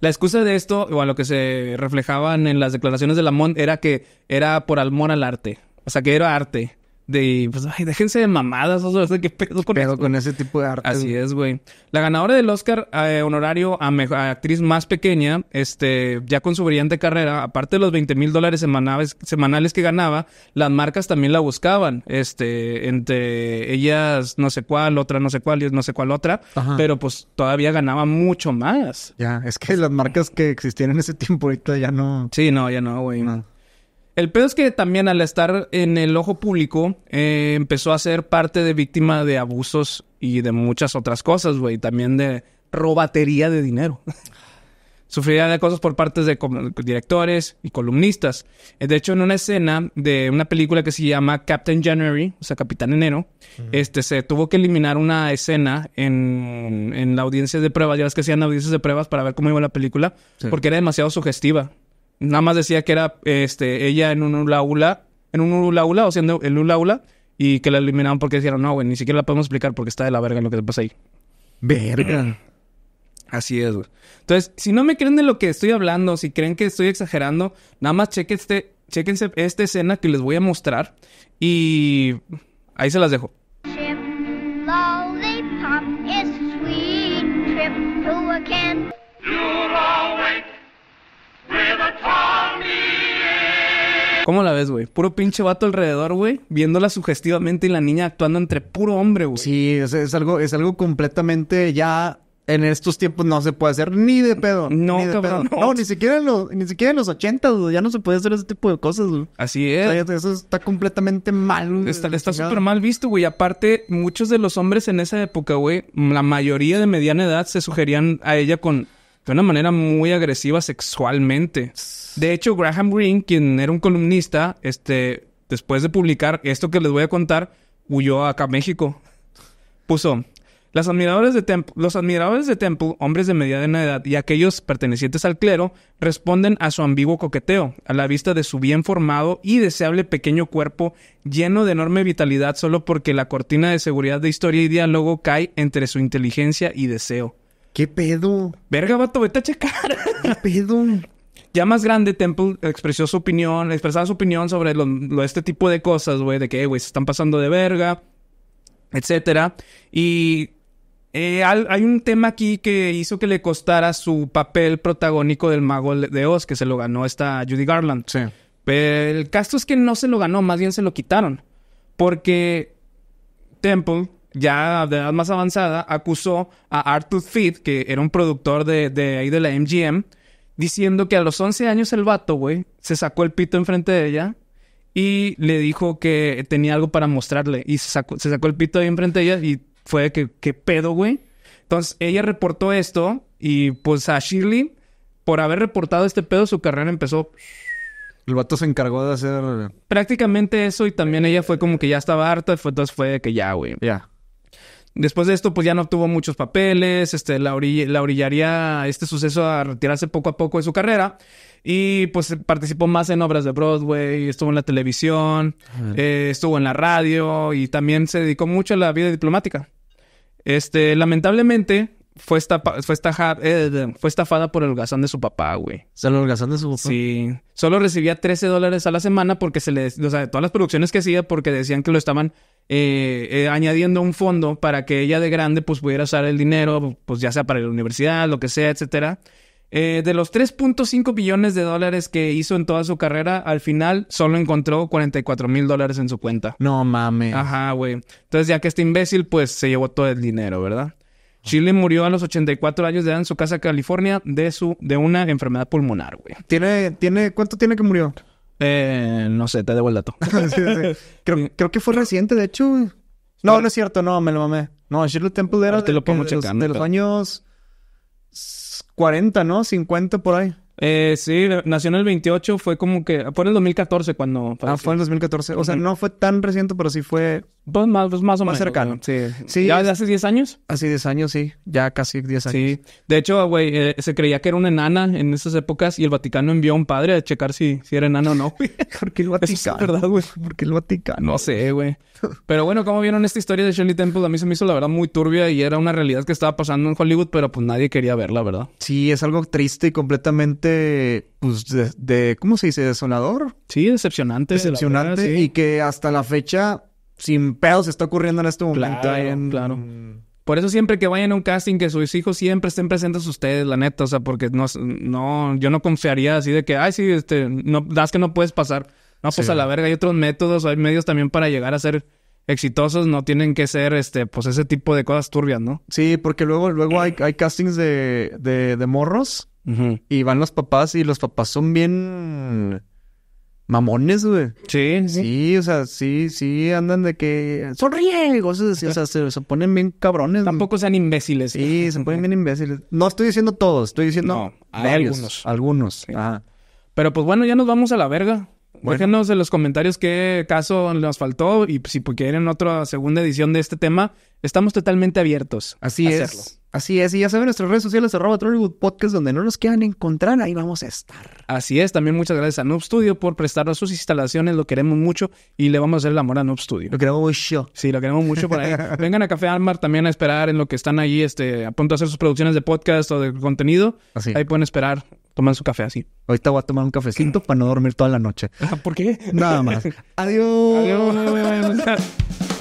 La excusa de esto, o a lo que se reflejaban en las declaraciones de Lamont, era que era por amor al arte. O sea, que era arte de, pues, ay, déjense de mamadas, o sea, qué pedo con, con ese tipo de arte. Así es, güey. La ganadora del Oscar eh, honorario a, actriz más pequeña, este, ya con su brillante carrera, aparte de los 20 mil dólares semanales, semanales que ganaba, las marcas también la buscaban, este, entre ellas no sé cuál, otra no sé cuál y no sé cuál otra, pero pues todavía ganaba mucho más. Ya, es que las marcas que existían en ese tiempo ahorita ya no. Sí, no, ya no, güey. El pedo es que también al estar en el ojo público, eh, empezó a ser parte de víctima de abusos y de muchas otras cosas, güey. También de robatería de dinero. Sufría de cosas por parte de directores y columnistas. Eh, de hecho, en una escena de una película que se llama Captain January, o sea, Capitán Enero, este, se tuvo que eliminar una escena en, la audiencia de pruebas. Ya ves que hacían audiencias de pruebas para ver cómo iba la película, porque era demasiado sugestiva. Nada más decía que era este, ella en un ulaula, en un ulaula, o sea, en el ulaula, y que la eliminaron porque Decían, no, güey, ni siquiera la podemos explicar porque está de la verga lo que te pasa ahí. Verga. Así es, güey. Entonces, si no me creen de lo que estoy hablando, si creen que estoy exagerando, nada más chequen este, chequense esta escena que les voy a mostrar y ahí se las dejo. ¿Cómo la ves, güey? Puro pinche vato alrededor, güey, viéndola sugestivamente y la niña actuando entre puro hombre, güey. Sí, es, algo, es algo completamente ya en estos tiempos no se puede hacer ni de pedo. No, ni de Pedo. No. ni siquiera en los, ni siquiera los 80, ya no se puede hacer ese tipo de cosas, güey. Así es. eso está completamente mal. Está súper mal visto, güey. Aparte, muchos de los hombres en esa época, güey, la mayoría de mediana edad se sugerían a ella con de una manera muy agresiva sexualmente. De hecho, Graham Greene, quien era un columnista, este, después de publicar esto que les voy a contar, huyó acá a México. Puso, los admiradores, de Temple, los admiradores de Temple, hombres de mediana edad y aquellos pertenecientes al clero, responden a su ambiguo coqueteo, a la vista de su bien formado y deseable pequeño cuerpo lleno de enorme vitalidad solo porque la cortina de seguridad de historia y diálogo cae entre su inteligencia y deseo. ¿Qué pedo? Verga, vato, vete a checar. ¿Qué pedo? Ya más grande, Temple expresó su opinión, expresaba su opinión sobre este tipo de cosas, güey, de que, güey, se están pasando de verga, etcétera. Y eh, hay un tema aquí que hizo que le costara su papel protagónico del mago de Oz, que se lo ganó esta Judy Garland. Sí. Pero el caso es que no se lo ganó, más bien se lo quitaron. Porque Temple ya de edad más avanzada, acusó a Arthur Feed, que era un productor de, ahí de la MGM, diciendo que a los 11 años el vato, güey, se sacó el pito enfrente de ella y le dijo que tenía algo para mostrarle. Y se sacó, se sacó el pito ahí enfrente de ella y fue que, ¿qué pedo, güey? Entonces ella reportó esto y pues a Shirley, por haber reportado este pedo, su carrera empezó. El vato se encargó de hacer. Prácticamente eso y también ella fue como que ya estaba harta, y entonces fue de que ya, güey. Ya. Después de esto, pues ya no obtuvo muchos papeles, este, la, orilla, la orillaría este suceso a retirarse poco a poco de su carrera y pues participó más en obras de Broadway, estuvo en la televisión, eh, estuvo en la radio y también se dedicó mucho a la vida diplomática. Este, lamentablemente, eh, fue, estafada por el holgazán de su papá, güey. O el holgazán de su papá. Sí. Solo recibía 13 dólares a la semana porque se le... O sea, todas las producciones que hacía porque decían que lo estaban eh, eh, añadiendo un fondo para que ella de grande pues pudiera usar el dinero, pues ya sea para la universidad, lo que sea, etcétera. Eh, de los 3.5 billones de dólares que hizo en toda su carrera, al final solo encontró 44 mil dólares en su cuenta. No mames. Ajá, güey. Entonces, ya que este imbécil, pues se llevó todo el dinero, ¿verdad? Chile murió a los 84 años de edad en su casa, California, de su de una enfermedad pulmonar, güey. ¿Tiene, tiene, ¿Cuánto tiene que murió? Eh, no sé, te debo el dato. Creo, que fue reciente, de hecho. No, no es cierto, no, me lo mamé. No, Shirley Temple era te de los años 40, ¿no? 50 por ahí. Eh, sí, nació en el 28, fue como que... Fue en el 2014 cuando... Ah, fue en el 2014. O sea, no fue tan reciente, pero sí fue... Pues más, pues o más menos. cercano, sí. ¿Ya hace 10 años? Hace 10 años, sí. Ya casi 10 años. Sí. De hecho, güey, eh, se creía que era una enana en esas épocas y el Vaticano envió a un padre a checar si, si era enana o no, porque ¿Por qué el Vaticano? es verdad, güey. ¿Por el Vaticano? No sé, güey. Pero bueno, como vieron esta historia de Shirley Temple, a mí se me hizo la verdad muy turbia y era una realidad que estaba pasando en Hollywood, pero pues nadie quería verla, ¿verdad? Sí, es algo triste y completamente pues, de, ¿cómo se dice? Desolador. Sí, decepcionante. Decepcionante y que hasta la fecha, sin pedos, está ocurriendo en este momento. Claro, Por eso siempre que vayan a un casting, que sus hijos siempre estén presentes ustedes, la neta, o sea, porque no, no yo no confiaría así de que, ay, sí, este, no, das que no puedes pasar. No, pues a la verga, hay otros métodos, hay medios también para llegar a ser exitosos, no tienen que ser, este, pues ese tipo de cosas turbias, ¿no? Sí, porque luego, luego hay, hay castings de, de morros y van los papás y los papás son bien mamones, güey. Sí, sí. Sí, o sea, sí, sí, andan de que son riesgos O sea, se, ponen bien cabrones. Tampoco sean imbéciles. Sí, se ponen bien imbéciles. No estoy diciendo todos, estoy diciendo no, algunos. Algunos. Pero pues bueno, ya nos vamos a la verga. Bueno. Déjenos en los comentarios qué caso nos faltó y pues, si quieren otra segunda edición de este tema, estamos totalmente abiertos. Así es. Así es. Y ya saben, nuestras redes sociales, arroba Trollywood Podcast, donde no nos quedan, encontrar, ahí vamos a estar. Así es. También muchas gracias a Noob Studio por prestarnos sus instalaciones. Lo queremos mucho y le vamos a hacer el amor a Noob Studio. Lo queremos mucho. Sí, lo queremos mucho por ahí. Vengan a Café Almar también a esperar en lo que están ahí este, a punto de hacer sus producciones de podcast o de contenido. Ahí pueden esperar toman su café así. Ahorita voy a tomar un cafecito para no dormir toda la noche. ¿Por qué? Nada más. Adiós. Adiós.